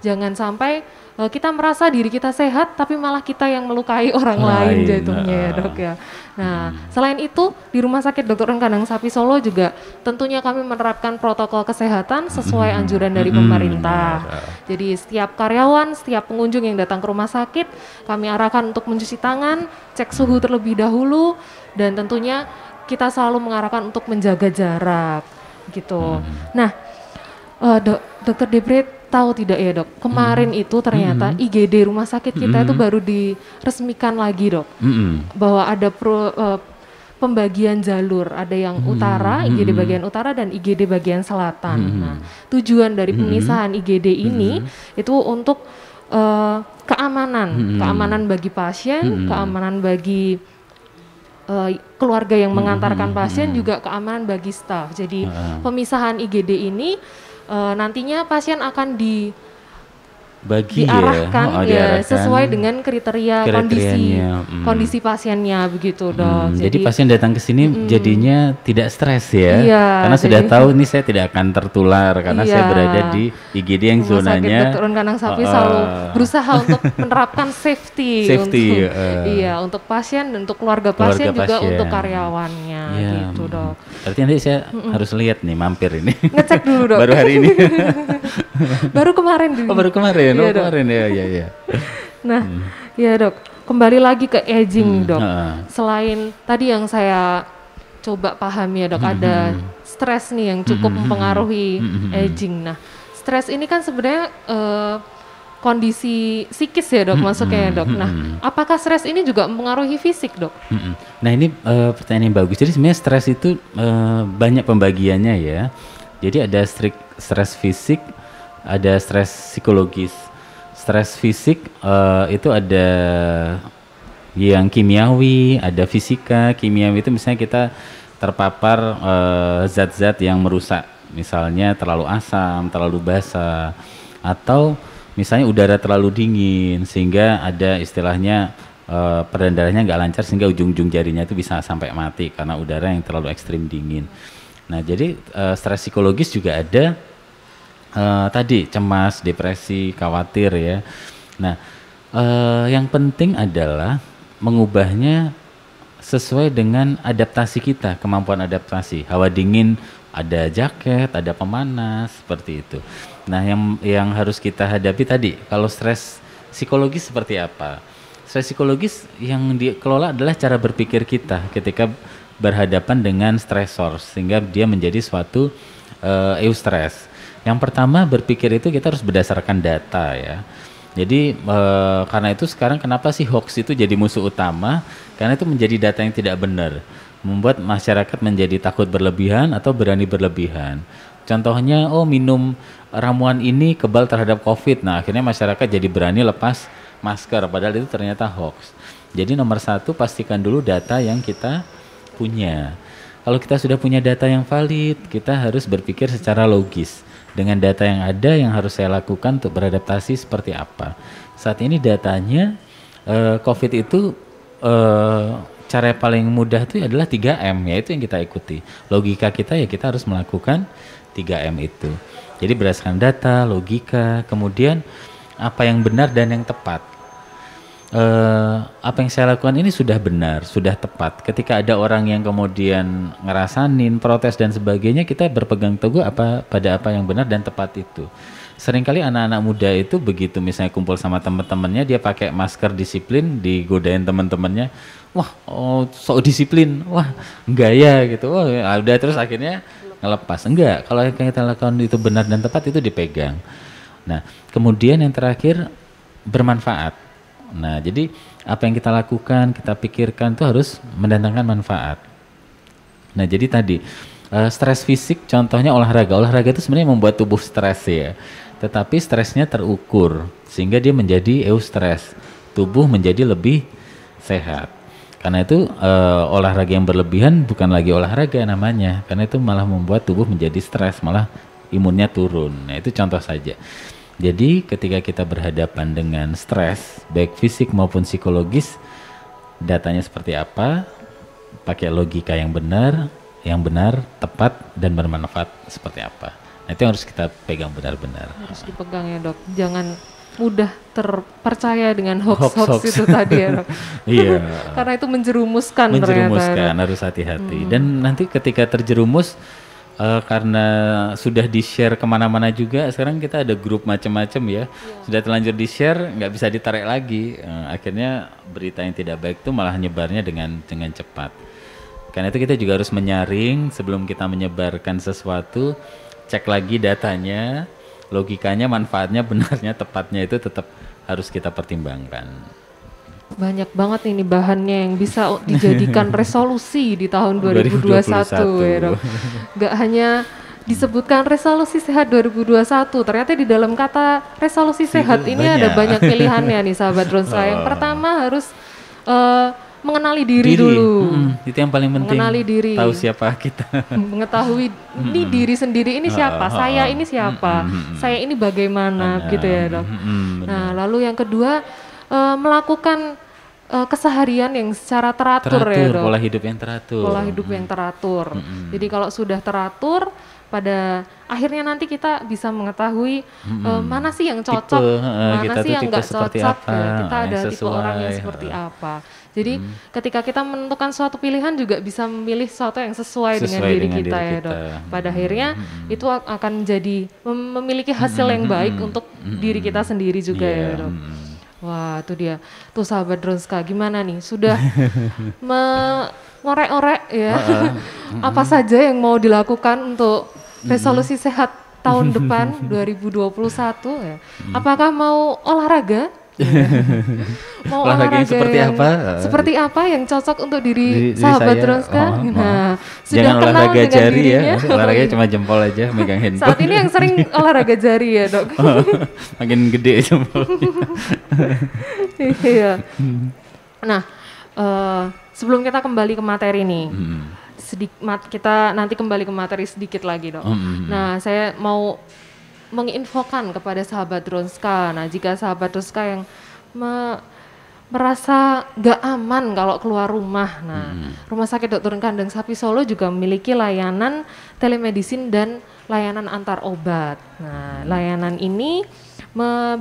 Jangan sampai uh, kita merasa diri kita sehat tapi malah kita yang melukai orang lain, lain jatuhnya uh, ya ah. dok ya. Nah hmm. selain itu di Rumah Sakit Dokter Dr. Rengkanang Sapi Solo juga tentunya kami menerapkan protokol kesehatan sesuai hmm. anjuran dari hmm. pemerintah. Iya, iya. Jadi setiap karyawan, setiap pengunjung yang datang ke rumah sakit kami arahkan untuk mencuci tangan, cek suhu terlebih dahulu dan tentunya kita selalu mengarahkan untuk menjaga jarak gitu. Hmm. Nah, uh, eh, dok, dokter Debret tahu tidak ya dok, kemarin hmm. itu ternyata hmm. IGD rumah sakit kita hmm. itu baru diresmikan lagi dok, hmm. bahwa ada pro, uh, pembagian jalur, ada yang hmm. utara, hmm. IGD bagian utara dan IGD bagian selatan. Hmm. Nah, tujuan dari hmm. pemisahan IGD ini hmm. itu untuk uh, keamanan, hmm. keamanan bagi pasien, hmm. keamanan bagi eh, keluarga yang hmm. mengantarkan pasien, juga keamanan bagi staf. Jadi ah. pemisahan IGD ini Eh, nantinya pasien akan di bagi ya. diarahkan oh, ya, oh, diarahkan sesuai dengan kriteria kondisi hmm. kondisi pasiennya begitu mm. dok. jadi, jadi pasien datang ke sini hmm. jadinya tidak stres ya, iya, karena jadi, sudah tahu ini saya tidak akan tertular karena iya, saya berada di IGD yang zonanya. Turun kandang sapi uh, selalu ah. berusaha untuk menerapkan safety, safety untuk, uh, iya untuk pasien dan untuk keluarga, keluarga pasien, pasien juga untuk karyawannya iya, gitu mm. dok. Berarti nanti saya mm harus lihat nih mampir ini. Ngecek dulu dok. baru hari ini. baru kemarin. Dulu. Oh baru kemarin. Iya, iya, kemarin, oh iya, kemarin ya, ya, ya. nah, hmm. ya dok, kembali lagi ke aging hmm, dok. Uh. Selain tadi yang saya coba pahami ya dok, hmm, ada hmm, hmm. stres nih yang cukup hmm, hmm mempengaruhi hmm, aging. Nah, stres ini kan sebenarnya uh, kondisi psikis ya dok, hmm, masuknya ya dok. Nah, apakah stres ini juga mempengaruhi fisik dok? Hmm, nah ini uh, pertanyaan yang bagus. Jadi sebenarnya stres itu uh, banyak pembagiannya ya. Jadi ada strik stres fisik, ada stres psikologis stres fisik uh, itu ada yang kimiawi ada fisika kimiawi itu misalnya kita terpapar eh, zat-zat uh, yang merusak misalnya terlalu asam terlalu basah atau misalnya udara terlalu dingin sehingga ada istilahnya uh, eh, peredaran darahnya nggak lancar sehingga ujung-ujung jarinya itu bisa sampai mati karena udara yang terlalu ekstrim dingin. Nah jadi uh, stres psikologis juga ada uh, tadi cemas, depresi, khawatir ya. Nah, uh, yang penting adalah mengubahnya sesuai dengan adaptasi kita, kemampuan adaptasi. Hawa dingin ada jaket, ada pemanas seperti itu. Nah, yang yang harus kita hadapi tadi, kalau stres psikologis seperti apa? Stres psikologis yang dikelola adalah cara berpikir kita ketika berhadapan dengan stresor sehingga dia menjadi suatu uh, eh, eustress. Yang pertama berpikir itu kita harus berdasarkan data ya. Jadi e, karena itu sekarang kenapa sih hoax itu jadi musuh utama? Karena itu menjadi data yang tidak benar, membuat masyarakat menjadi takut berlebihan atau berani berlebihan. Contohnya, oh minum ramuan ini kebal terhadap COVID. Nah akhirnya masyarakat jadi berani lepas masker, padahal itu ternyata hoax. Jadi nomor satu pastikan dulu data yang kita punya. Kalau kita sudah punya data yang valid, kita harus berpikir secara logis dengan data yang ada yang harus saya lakukan untuk beradaptasi seperti apa. Saat ini datanya uh, COVID itu uh, cara yang paling mudah itu adalah 3M yaitu yang kita ikuti. Logika kita ya kita harus melakukan 3M itu. Jadi berdasarkan data, logika, kemudian apa yang benar dan yang tepat uh, apa yang saya lakukan ini sudah benar, sudah tepat. Ketika ada orang yang kemudian ngerasanin protes dan sebagainya, kita berpegang teguh apa pada apa yang benar dan tepat itu. Seringkali anak-anak muda itu begitu misalnya kumpul sama teman-temannya, dia pakai masker disiplin, digodain teman-temannya. Wah, oh, sok disiplin. Wah, enggak ya gitu. Wah, ya, udah terus akhirnya ngelepas. Enggak, kalau yang kita lakukan itu benar dan tepat itu dipegang. Nah, kemudian yang terakhir bermanfaat Nah, jadi apa yang kita lakukan, kita pikirkan itu harus mendatangkan manfaat. Nah, jadi tadi uh, stres fisik contohnya olahraga. Olahraga itu sebenarnya membuat tubuh stres ya. Tetapi stresnya terukur sehingga dia menjadi eustres. Tubuh menjadi lebih sehat. Karena itu uh, olahraga yang berlebihan bukan lagi olahraga namanya. Karena itu malah membuat tubuh menjadi stres, malah imunnya turun. Nah, itu contoh saja. Jadi ketika kita berhadapan dengan stres, baik fisik maupun psikologis, datanya seperti apa, pakai logika yang benar, yang benar, tepat, dan bermanfaat seperti apa. Nah, itu yang harus kita pegang benar-benar. Harus dipegang ya dok, jangan mudah terpercaya dengan hoax-hoax itu tadi ya iya. Karena itu menjerumuskan. Menjerumuskan, ternyata, harus hati-hati. Hmm. Dan nanti ketika terjerumus, uh, karena sudah di share kemana-mana juga sekarang kita ada grup macam-macam ya yeah. sudah terlanjur di share nggak bisa ditarik lagi uh, akhirnya berita yang tidak baik itu malah nyebarnya dengan dengan cepat karena itu kita juga harus menyaring sebelum kita menyebarkan sesuatu cek lagi datanya logikanya manfaatnya benarnya tepatnya itu tetap harus kita pertimbangkan banyak banget ini bahannya yang bisa dijadikan resolusi di tahun 2021, 2021. ya Gak hanya disebutkan resolusi sehat 2021, ternyata di dalam kata resolusi sehat ini ada banyak pilihannya nih sahabat drone saya. Yang oh. pertama harus uh, mengenali diri, diri. dulu. Hmm, itu yang paling penting. Mengenali diri. Tahu siapa kita. Mengetahui ini hmm. diri sendiri ini siapa, oh, oh saya oh. ini siapa, hmm, saya ini bagaimana, gitu ya dok. Hmm, nah lalu yang kedua uh, melakukan uh, keseharian yang secara teratur, ya, teratur ya dok. Pola hidup yang teratur. Pola hidup hmm. yang teratur. Hmm. Jadi kalau sudah teratur, pada akhirnya nanti kita bisa mengetahui hmm. uh, mana sih yang cocok, tipe, uh, mana sih yang nggak cocok. Ya, apa, ya, kita ah, ada sesuai, tipe orang yang seperti apa. Jadi hmm. ketika kita menentukan suatu pilihan juga bisa memilih sesuatu yang sesuai, sesuai dengan diri dengan kita diri ya dok. Pada akhirnya hmm. itu akan menjadi memiliki hasil hmm. yang baik hmm. untuk hmm. diri kita sendiri juga yeah. ya iya. dok. Hmm. Wah, itu dia. Tuh sahabat Dronska, gimana nih? Sudah mengorek-orek ya. Uh, uh, uh, Apa saja yang mau dilakukan untuk resolusi sehat tahun depan 2021 ya? Mm. Apakah mau olahraga? mau olahraga, olahraga seperti yang, apa? Seperti apa yang cocok untuk diri, diri sahabat saya, terus kan? Oh, nah, sudah jangan kenal olahraga dengan jari ya. dirinya. ya, olahraga cuma jempol aja megang handphone. Saat ini yang sering olahraga jari ya dok. Oh, makin gede jempolnya. iya. Nah, uh, sebelum kita kembali ke materi ini Hmm sedikit kita nanti kembali ke materi sedikit lagi dok. -hmm. hmm, hmm. Nah saya mau menginfokan kepada sahabat Ronska. Nah, jika sahabat Ronska yang me merasa gak aman kalau keluar rumah. Nah, hmm. Rumah Sakit Dokter Kandang Sapi Solo juga memiliki layanan telemedicine dan layanan antar obat. Nah, hmm. layanan ini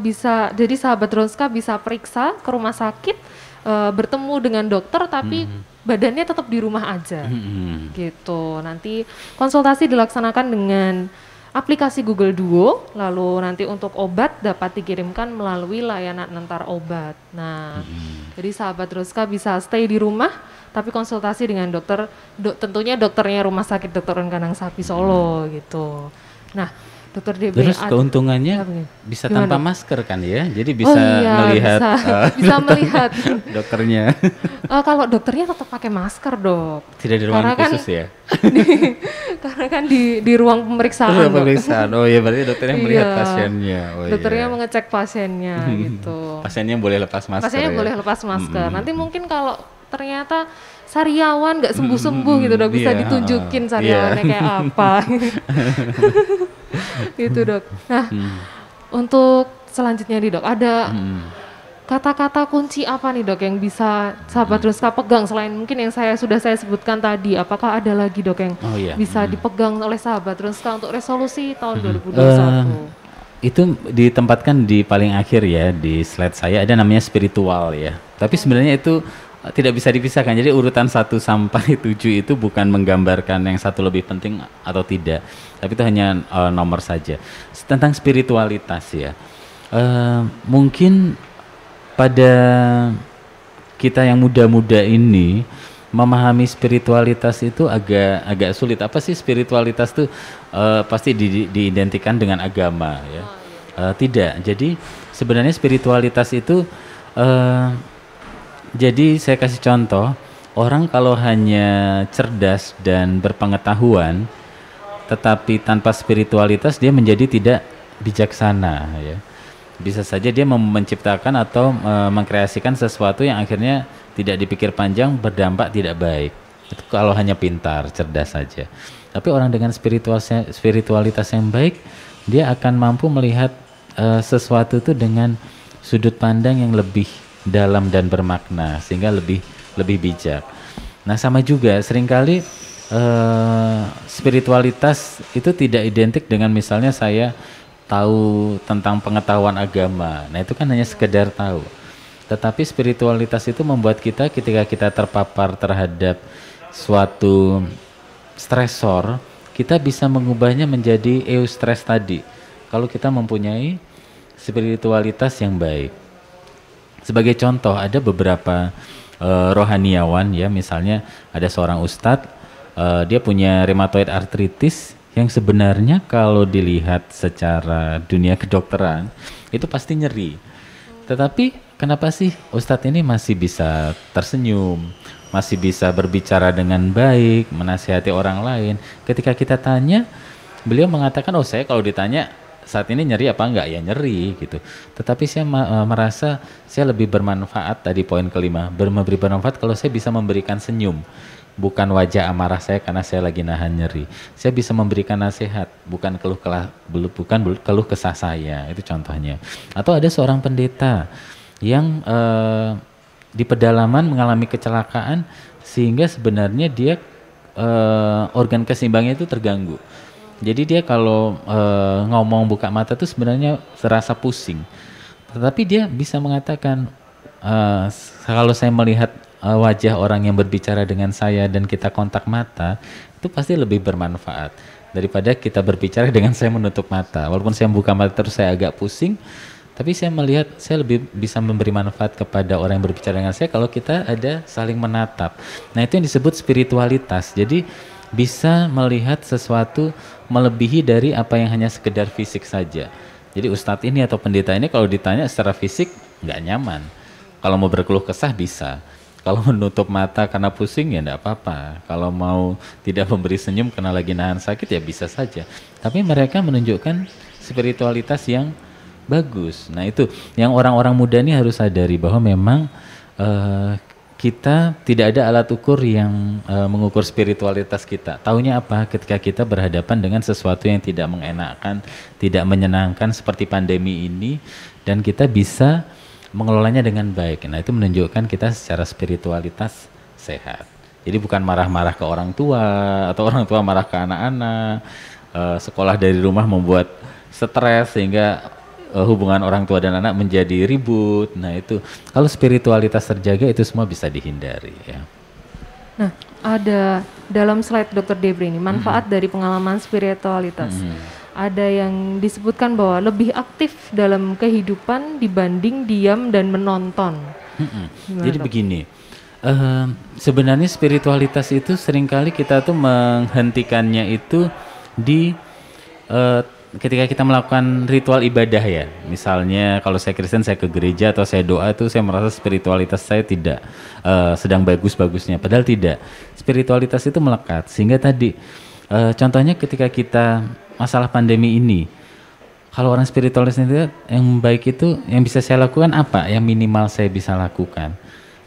bisa jadi sahabat Ronska bisa periksa ke rumah sakit e, bertemu dengan dokter tapi hmm. badannya tetap di rumah aja. Hmm. Gitu. Nanti konsultasi dilaksanakan dengan aplikasi Google Duo, lalu nanti untuk obat dapat dikirimkan melalui layanan antar obat. Nah, hmm. jadi sahabat Roska bisa stay di rumah, tapi konsultasi dengan dokter, do, tentunya dokternya rumah sakit dokter Kanang Sapi Solo hmm. gitu. Nah, tutur DBA. Terus keuntungannya Gimana? bisa tanpa masker kan ya, jadi oh bisa oh, iya, melihat bisa, uh, bisa melihat dokternya. uh, kalau dokternya tetap pakai masker dok. Tidak di ruang karena kan khusus kan, ya. di, karena kan di di ruang pemeriksaan. Ruang pemeriksaan. Oh iya berarti dokternya iya. melihat pasiennya. Oh, iya. dokternya iya. mengecek pasiennya gitu. Pasiennya boleh lepas masker. Pasiennya ya? boleh lepas masker. Mm -hmm. Nanti mungkin kalau ternyata sariawan nggak sembuh sembuh hmm, gitu udah bisa yeah, iya, ditunjukin iya. sariawannya yeah. kayak apa gitu dok nah hmm. untuk selanjutnya nih dok ada hmm. kata-kata kunci apa nih dok yang bisa sahabat hmm. Ruska pegang selain mungkin yang saya sudah saya sebutkan tadi apakah ada lagi dok yang oh, yeah. bisa hmm. dipegang oleh sahabat Ruska untuk resolusi tahun hmm. 2021 uh, eh, itu ditempatkan di paling akhir ya di slide saya ada namanya spiritual ya tapi iya. sebenarnya itu Eh, tidak bisa dipisahkan. Jadi urutan 1 sampai 7 itu bukan menggambarkan yang satu lebih penting atau tidak, tapi itu hanya uh, nomor saja. Tentang spiritualitas ya. Uh, mungkin pada kita yang muda-muda ini memahami spiritualitas itu agak agak sulit. Apa sih spiritualitas itu uh, pasti di, diidentikan dengan agama ya. Uh, tidak. Jadi sebenarnya spiritualitas itu uh, jadi saya kasih contoh, orang kalau hanya cerdas dan berpengetahuan tetapi tanpa spiritualitas dia menjadi tidak bijaksana ya. Bisa saja dia menciptakan atau e, mengkreasikan sesuatu yang akhirnya tidak dipikir panjang berdampak tidak baik. Itu kalau hanya pintar, cerdas saja. Tapi orang dengan spiritualitas spiritualitas yang baik dia akan mampu melihat e, sesuatu itu dengan sudut pandang yang lebih dalam dan bermakna sehingga lebih lebih bijak. Nah, sama juga seringkali eh, spiritualitas itu tidak identik dengan misalnya saya tahu tentang pengetahuan agama. Nah, itu kan hanya sekedar tahu. Tetapi spiritualitas itu membuat kita ketika kita terpapar terhadap suatu stresor, kita bisa mengubahnya menjadi eustress tadi. Kalau kita mempunyai spiritualitas yang baik. Sebagai contoh ada beberapa uh, rohaniawan ya misalnya ada seorang ustadz uh, dia punya rheumatoid arthritis yang sebenarnya kalau dilihat secara dunia kedokteran itu pasti nyeri. Tetapi kenapa sih Ustadz ini masih bisa tersenyum, masih bisa berbicara dengan baik, menasihati orang lain? Ketika kita tanya, beliau mengatakan, oh saya kalau ditanya saat ini nyeri apa enggak ya nyeri gitu tetapi saya eh, merasa saya lebih bermanfaat tadi poin kelima memberi bermanfaat kalau saya bisa memberikan senyum bukan wajah amarah saya karena saya lagi nahan nyeri saya bisa memberikan nasihat bukan keluh kelah bukan keluh kesah saya itu contohnya atau ada seorang pendeta yang eh, di pedalaman mengalami kecelakaan sehingga sebenarnya dia eh, organ keseimbangannya itu terganggu jadi dia kalau e, ngomong buka mata tuh sebenarnya terasa pusing. Tetapi dia bisa mengatakan e, kalau saya melihat e, wajah orang yang berbicara dengan saya dan kita kontak mata, itu pasti lebih bermanfaat daripada kita berbicara dengan saya menutup mata. Walaupun saya buka mata terus saya agak pusing, tapi saya melihat saya lebih bisa memberi manfaat kepada orang yang berbicara dengan saya kalau kita ada saling menatap. Nah, itu yang disebut spiritualitas. Jadi bisa melihat sesuatu melebihi dari apa yang hanya sekedar fisik saja. Jadi ustadz ini atau pendeta ini kalau ditanya secara fisik nggak nyaman. Kalau mau berkeluh kesah bisa. Kalau menutup mata karena pusing ya enggak apa-apa. Kalau mau tidak memberi senyum karena lagi nahan sakit ya bisa saja. Tapi mereka menunjukkan spiritualitas yang bagus. Nah itu yang orang-orang muda ini harus sadari bahwa memang uh, kita tidak ada alat ukur yang uh, mengukur spiritualitas kita. Tahunya apa? Ketika kita berhadapan dengan sesuatu yang tidak mengenakan, tidak menyenangkan seperti pandemi ini dan kita bisa mengelolanya dengan baik. Nah, itu menunjukkan kita secara spiritualitas sehat. Jadi bukan marah-marah ke orang tua atau orang tua marah ke anak-anak. Uh, sekolah dari rumah membuat stres sehingga uh, hubungan orang tua dan anak menjadi ribut. Nah itu kalau spiritualitas terjaga itu semua bisa dihindari ya. Nah ada dalam slide Dr. Debri ini manfaat hmm. dari pengalaman spiritualitas. Hmm. Ada yang disebutkan bahwa lebih aktif dalam kehidupan dibanding diam dan menonton. Hmm. Jadi dok? begini, uh, sebenarnya spiritualitas itu seringkali kita tuh menghentikannya itu di uh, ketika kita melakukan ritual ibadah ya, misalnya kalau saya Kristen saya ke gereja atau saya doa itu saya merasa spiritualitas saya tidak uh, sedang bagus-bagusnya, padahal tidak. Spiritualitas itu melekat sehingga tadi uh, contohnya ketika kita masalah pandemi ini, kalau orang spiritualis itu yang baik itu yang bisa saya lakukan apa? Yang minimal saya bisa lakukan?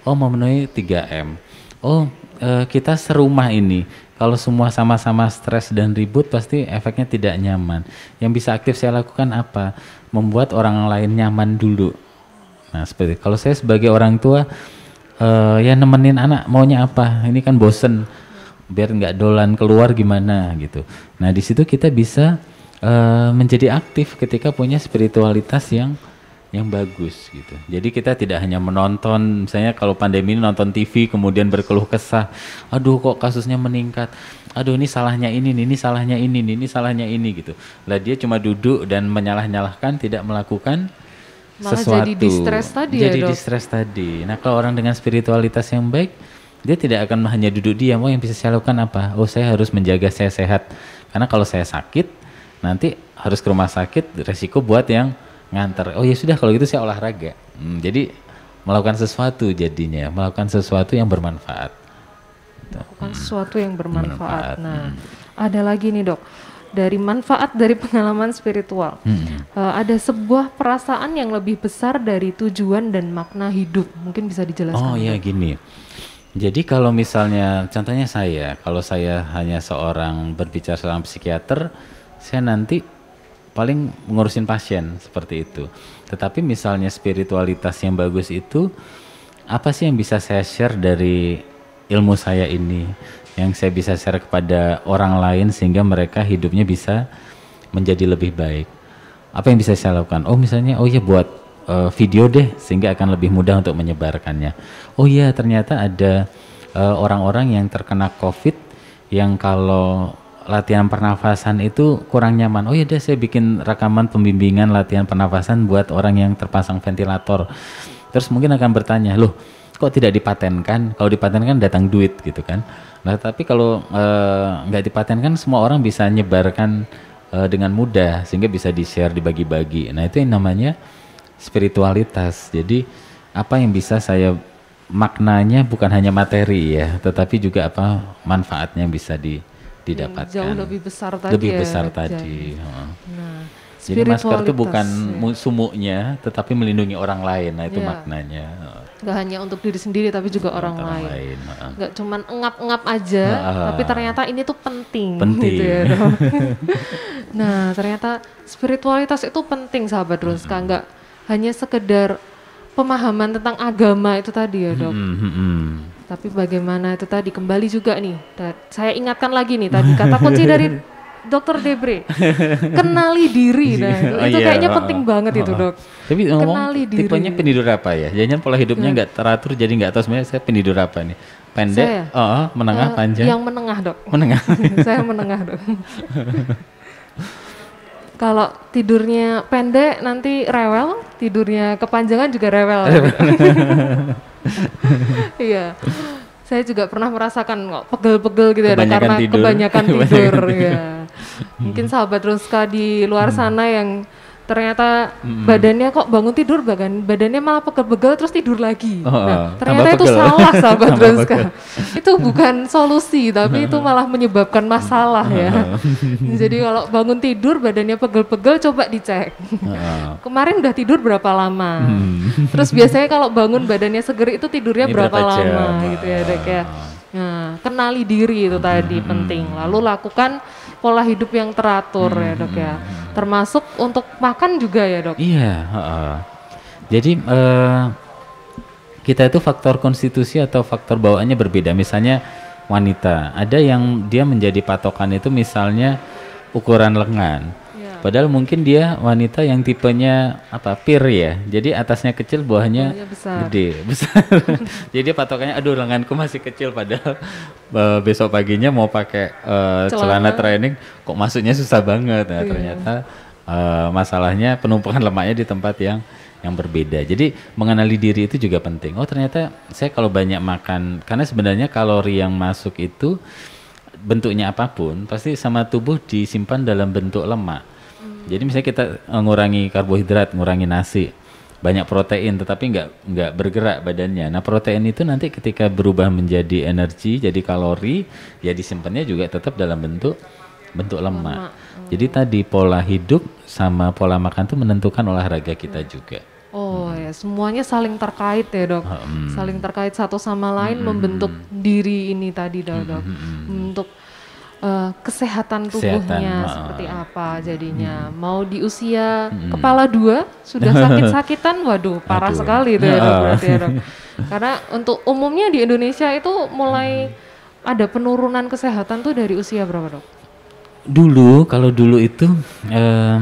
Oh memenuhi 3 M. Oh uh, kita serumah ini kalau semua sama-sama stres dan ribut pasti efeknya tidak nyaman. Yang bisa aktif saya lakukan apa? Membuat orang lain nyaman dulu. Nah, seperti kalau saya sebagai orang tua uh, ya nemenin anak maunya apa? Ini kan bosen biar nggak dolan keluar gimana gitu. Nah, di situ kita bisa uh, menjadi aktif ketika punya spiritualitas yang yang bagus gitu. Jadi kita tidak hanya menonton, misalnya kalau pandemi ini nonton TV kemudian berkeluh kesah, aduh kok kasusnya meningkat, aduh ini salahnya ini, ini salahnya ini, ini salahnya ini gitu. Lah dia cuma duduk dan menyalah-nyalahkan, tidak melakukan Malah sesuatu. Ya, jadi distres tadi jadi ya distres tadi. Nah kalau orang dengan spiritualitas yang baik, dia tidak akan hanya duduk diam. Oh yang bisa saya lakukan apa? Oh saya harus menjaga saya sehat, karena kalau saya sakit nanti harus ke rumah sakit, resiko buat yang ngantar oh ya sudah kalau gitu saya olahraga hmm, jadi melakukan sesuatu jadinya melakukan sesuatu yang bermanfaat melakukan sesuatu yang bermanfaat, bermanfaat. nah hmm. ada lagi nih dok dari manfaat dari pengalaman spiritual. Hmm. Uh, ada sebuah perasaan yang lebih besar dari tujuan dan makna hidup. Mungkin bisa dijelaskan. Oh iya gini. Jadi kalau misalnya contohnya saya, kalau saya hanya seorang berbicara seorang psikiater, saya nanti paling ngurusin pasien seperti itu. Tetapi misalnya spiritualitas yang bagus itu apa sih yang bisa saya share dari ilmu saya ini yang saya bisa share kepada orang lain sehingga mereka hidupnya bisa menjadi lebih baik. Apa yang bisa saya lakukan? Oh misalnya oh ya buat uh, video deh sehingga akan lebih mudah untuk menyebarkannya. Oh iya ternyata ada eh, orang-orang uh, orang -orang yang terkena Covid yang kalau latihan pernafasan itu kurang nyaman. Oh iya deh saya bikin rekaman pembimbingan latihan pernafasan buat orang yang terpasang ventilator. Terus mungkin akan bertanya, "Loh, kok tidak dipatenkan? Kalau dipatenkan datang duit gitu kan?" Nah, tapi kalau eh, nggak e, dipatenkan semua orang bisa nyebarkan e, dengan mudah sehingga bisa di-share, dibagi-bagi. Nah, itu yang namanya spiritualitas. Jadi apa yang bisa saya maknanya bukan hanya materi ya, tetapi juga apa manfaatnya yang bisa di didapatkan. jauh lebih besar tadi. Lebih ya, besar ya, tadi. Nah, jadi masker itu bukan ya. sumuknya, tetapi melindungi orang lain. Nah itu ya. maknanya. Gak hanya untuk diri sendiri, tapi iya, juga orang, orang lain. lain. Gak cuma engap-engap aja, nah, tapi ternyata ini tuh penting. Penting. Gitu ya, nah ternyata spiritualitas itu penting, sahabat Ruska. Hmm. Gak hanya sekedar pemahaman tentang agama itu tadi ya dok. Hmm, hmm, hmm tapi bagaimana itu tadi kembali juga nih saya ingatkan lagi nih tadi kata kunci dari dokter Debre kenali diri iya. nah itu, oh, itu iya. kayaknya oh, penting oh, banget oh, itu dok tapi ngomong kenali diri. tipenya penidur apa ya jadinya pola hidupnya nah. nggak teratur jadi nggak tahu sebenarnya saya penidur apa nih pendek saya, oh, oh menengah uh, panjang yang menengah dok menengah saya menengah dok kalau tidurnya pendek nanti rewel tidurnya kepanjangan juga rewel Iya. Saya juga pernah merasakan kok pegel-pegel gitu ya karena kebanyakan tidur ya. Mungkin sahabat Ruska di luar hmm. sana yang ternyata mm-hmm. badannya kok bangun tidur bahkan badannya malah pegel-pegel terus tidur lagi. Oh, nah, ternyata itu pegel. salah sahabat Dronska. itu bukan solusi tapi itu malah menyebabkan masalah ya. Jadi kalau bangun tidur badannya pegel-pegel coba dicek. Kemarin udah tidur berapa lama? Mm. Terus biasanya kalau bangun badannya seger itu tidurnya Ini berapa, lama jam. gitu ya dok ya. Nah, kenali diri itu tadi penting. Lalu lakukan pola hidup yang teratur ya dok ya. Termasuk untuk makan juga ya dok? Iya. Uh, jadi uh, kita itu faktor konstitusi atau faktor bawaannya berbeda. Misalnya wanita, ada yang dia menjadi patokan itu misalnya ukuran lengan. Padahal mungkin dia wanita yang tipenya apa pir ya. Jadi atasnya kecil, bawahnya besar. gede, besar. Jadi patokannya, aduh lenganku masih kecil. Padahal uh, besok paginya mau pakai uh, celana. celana training, kok masuknya susah banget. Nah, iya. ternyata uh, masalahnya penumpukan lemaknya di tempat yang yang berbeda. Jadi mengenali diri itu juga penting. Oh ternyata saya kalau banyak makan, karena sebenarnya kalori yang masuk itu bentuknya apapun pasti sama tubuh disimpan dalam bentuk lemak. Jadi misalnya kita mengurangi eh, karbohidrat, mengurangi nasi, banyak protein, tetapi nggak nggak bergerak badannya. Nah protein itu nanti ketika berubah menjadi energi, jadi kalori, ya disimpannya juga tetap dalam bentuk bentuk lemak. lemak. Oh. Jadi tadi pola hidup sama pola makan itu menentukan olahraga kita hmm. juga. Oh hmm. ya, semuanya saling terkait ya dok, hmm. saling terkait satu sama lain hmm. membentuk diri ini tadi dok, hmm. dok. Hmm, hmm, hmm. untuk uh, kesehatan tubuhnya kesehatan, seperti apa jadinya. Hmm. Mau di usia hmm. kepala dua sudah sakit-sakitan, waduh parah Aduh. sekali itu ya, ya berarti ya dok. Karena untuk umumnya di Indonesia itu mulai hmm. ada penurunan kesehatan tuh dari usia berapa dok? Dulu kalau dulu itu eh,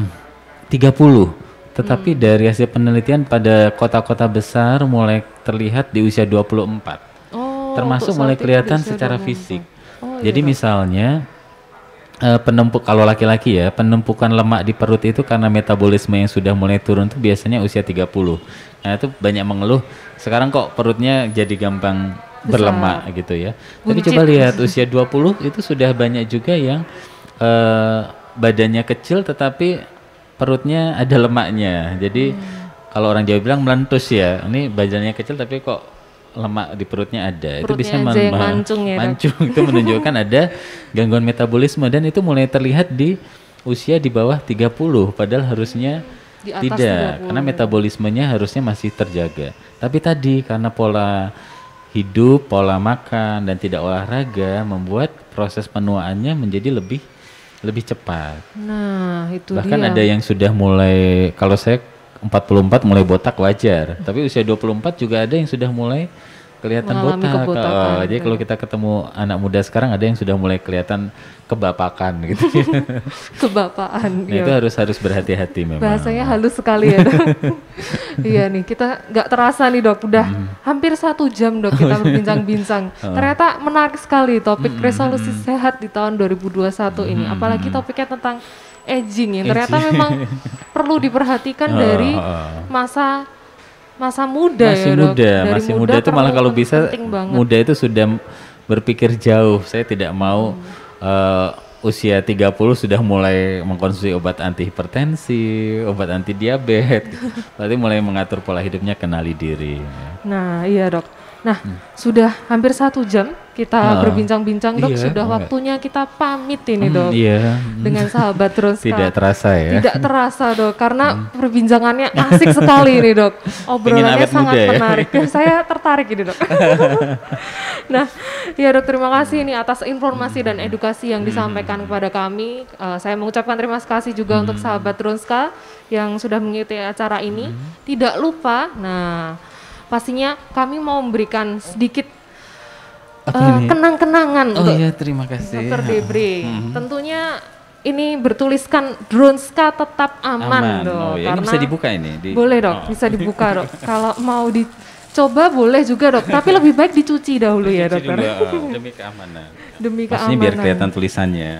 tiga puluh tetapi hmm. dari hasil penelitian pada kota-kota besar mulai terlihat di usia 24. Oh, termasuk mulai kelihatan secara fisik jadi gitu. misalnya uh, penempuk kalau laki-laki ya, penumpukan lemak di perut itu karena metabolisme yang sudah mulai turun tuh biasanya usia 30. Nah, itu banyak mengeluh, sekarang kok perutnya jadi gampang Besar. berlemak gitu ya. Buncit. Tapi coba lihat usia 20 itu sudah banyak juga yang uh, badannya kecil tetapi perutnya ada lemaknya. Jadi hmm. kalau orang Jawa bilang melentus ya. Ini badannya kecil tapi kok lemak di perutnya ada perutnya itu bisa memancung ya, mancung. itu menunjukkan ada gangguan metabolisme dan itu mulai terlihat di usia di bawah 30 padahal harusnya di atas tidak 30. karena metabolismenya harusnya masih terjaga tapi tadi karena pola hidup pola makan dan tidak olahraga membuat proses penuaannya menjadi lebih lebih cepat. Nah, itu bahkan dia. ada yang sudah mulai kalau saya 44 mulai botak wajar, tapi usia 24 juga ada yang sudah mulai kelihatan Mengalami botak. oh, jadi kalau kita ketemu anak muda sekarang ada yang sudah mulai kelihatan kebapakan gitu. Kebapaan. Nah, iya. itu harus harus berhati-hati memang. Bahasanya halus sekali ya. iya nih kita nggak terasa nih dok udah hmm. hampir satu jam dok kita oh, iya. berbincang-bincang. oh. Ternyata menarik sekali topik -hmm. resolusi sehat di tahun 2021 puluh -hmm. ini. Apalagi topiknya tentang aging ya. Ternyata aging. memang perlu diperhatikan oh, dari oh, oh. masa masa muda masih ya dok. muda dari masih muda, itu malah kalau bisa muda itu sudah berpikir jauh. Saya tidak mau hmm. uh, usia 30 sudah mulai mengkonsumsi obat anti hipertensi, obat anti diabetes. Berarti mulai mengatur pola hidupnya, kenali diri. Nah, iya, Dok. Nah, hmm. sudah hampir satu jam kita uh, berbincang-bincang dok. Iya, sudah iya. waktunya kita pamit ini hmm, dok. Hmm, iya. Dengan sahabat terus. Tidak terasa ya. Tidak terasa dok, karena hmm. perbincangannya asik sekali ini dok. Obrolannya sangat muda, ya. menarik. Ya? Saya tertarik ini dok. nah, ya dok terima kasih ini atas informasi dan hmm. edukasi yang disampaikan hmm. kepada kami. Uh, saya mengucapkan terima kasih juga hmm. untuk sahabat Tronska yang sudah mengikuti acara ini. Hmm. Tidak lupa, nah pastinya kami mau memberikan sedikit uh, kenang-kenangan oh, untuk iya, terima kasih. Dr. Debri. Hmm. Tentunya ini bertuliskan Drunska tetap aman, aman. dok. Oh, ya. ini bisa dibuka ini. Di... Boleh dok, oh. bisa dibuka dok. Kalau mau dicoba boleh juga dok, tapi lebih baik dicuci dahulu ya dokter. Oh, demi keamanan. Demi keamanan. Pastinya biar kelihatan tulisannya.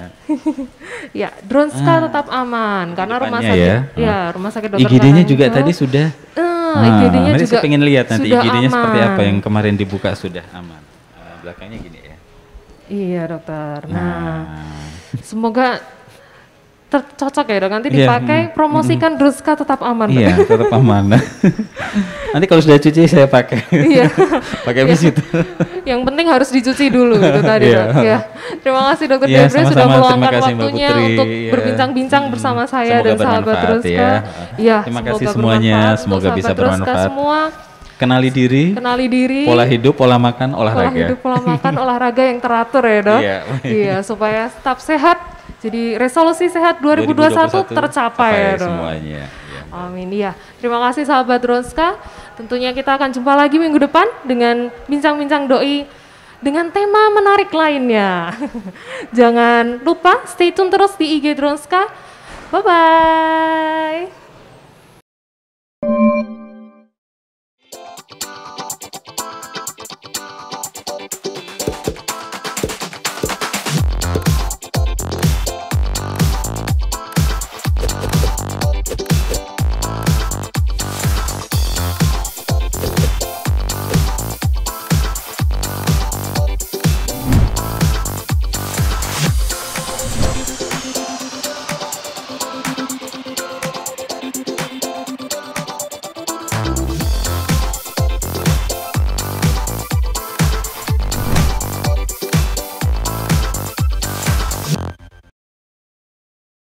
ya, drone ah, tetap aman karena rumah sakit. Ya, ya oh. rumah sakit dokter. IGD-nya juga tadi sudah. Uh, nah, IGD-nya juga saya pengen lihat nanti IGD-nya seperti apa yang kemarin dibuka sudah aman. Nah, belakangnya gini ya. Iya dokter. Nah, nah. semoga tercocok ya dok nanti iya. dipakai yeah. promosikan mm. Druska tetap aman iya yeah, tetap aman nanti kalau sudah cuci saya pakai iya pakai di iya. itu yang penting harus dicuci dulu gitu tadi yeah. dok ya terima kasih dokter yeah, Debre sudah meluangkan waktunya Putri. untuk yeah. berbincang-bincang yeah. bersama saya semoga dan sahabat Druska ya, ya terima kasih semuanya semoga bisa bermanfaat semua kenali diri, kenali diri, pola hidup, pola makan, olahraga. Pola hidup, pola makan, olahraga yang teratur ya dok. Iya, yeah. supaya tetap sehat, jadi resolusi sehat 2021, 2021 tercapai ya dong. Semuanya. Ya, Amin. ya. Terima kasih sahabat Ronska. Tentunya kita akan jumpa lagi minggu depan dengan bincang-bincang doi dengan tema menarik lainnya. Jangan lupa stay tune terus di IG Dronska. Bye bye.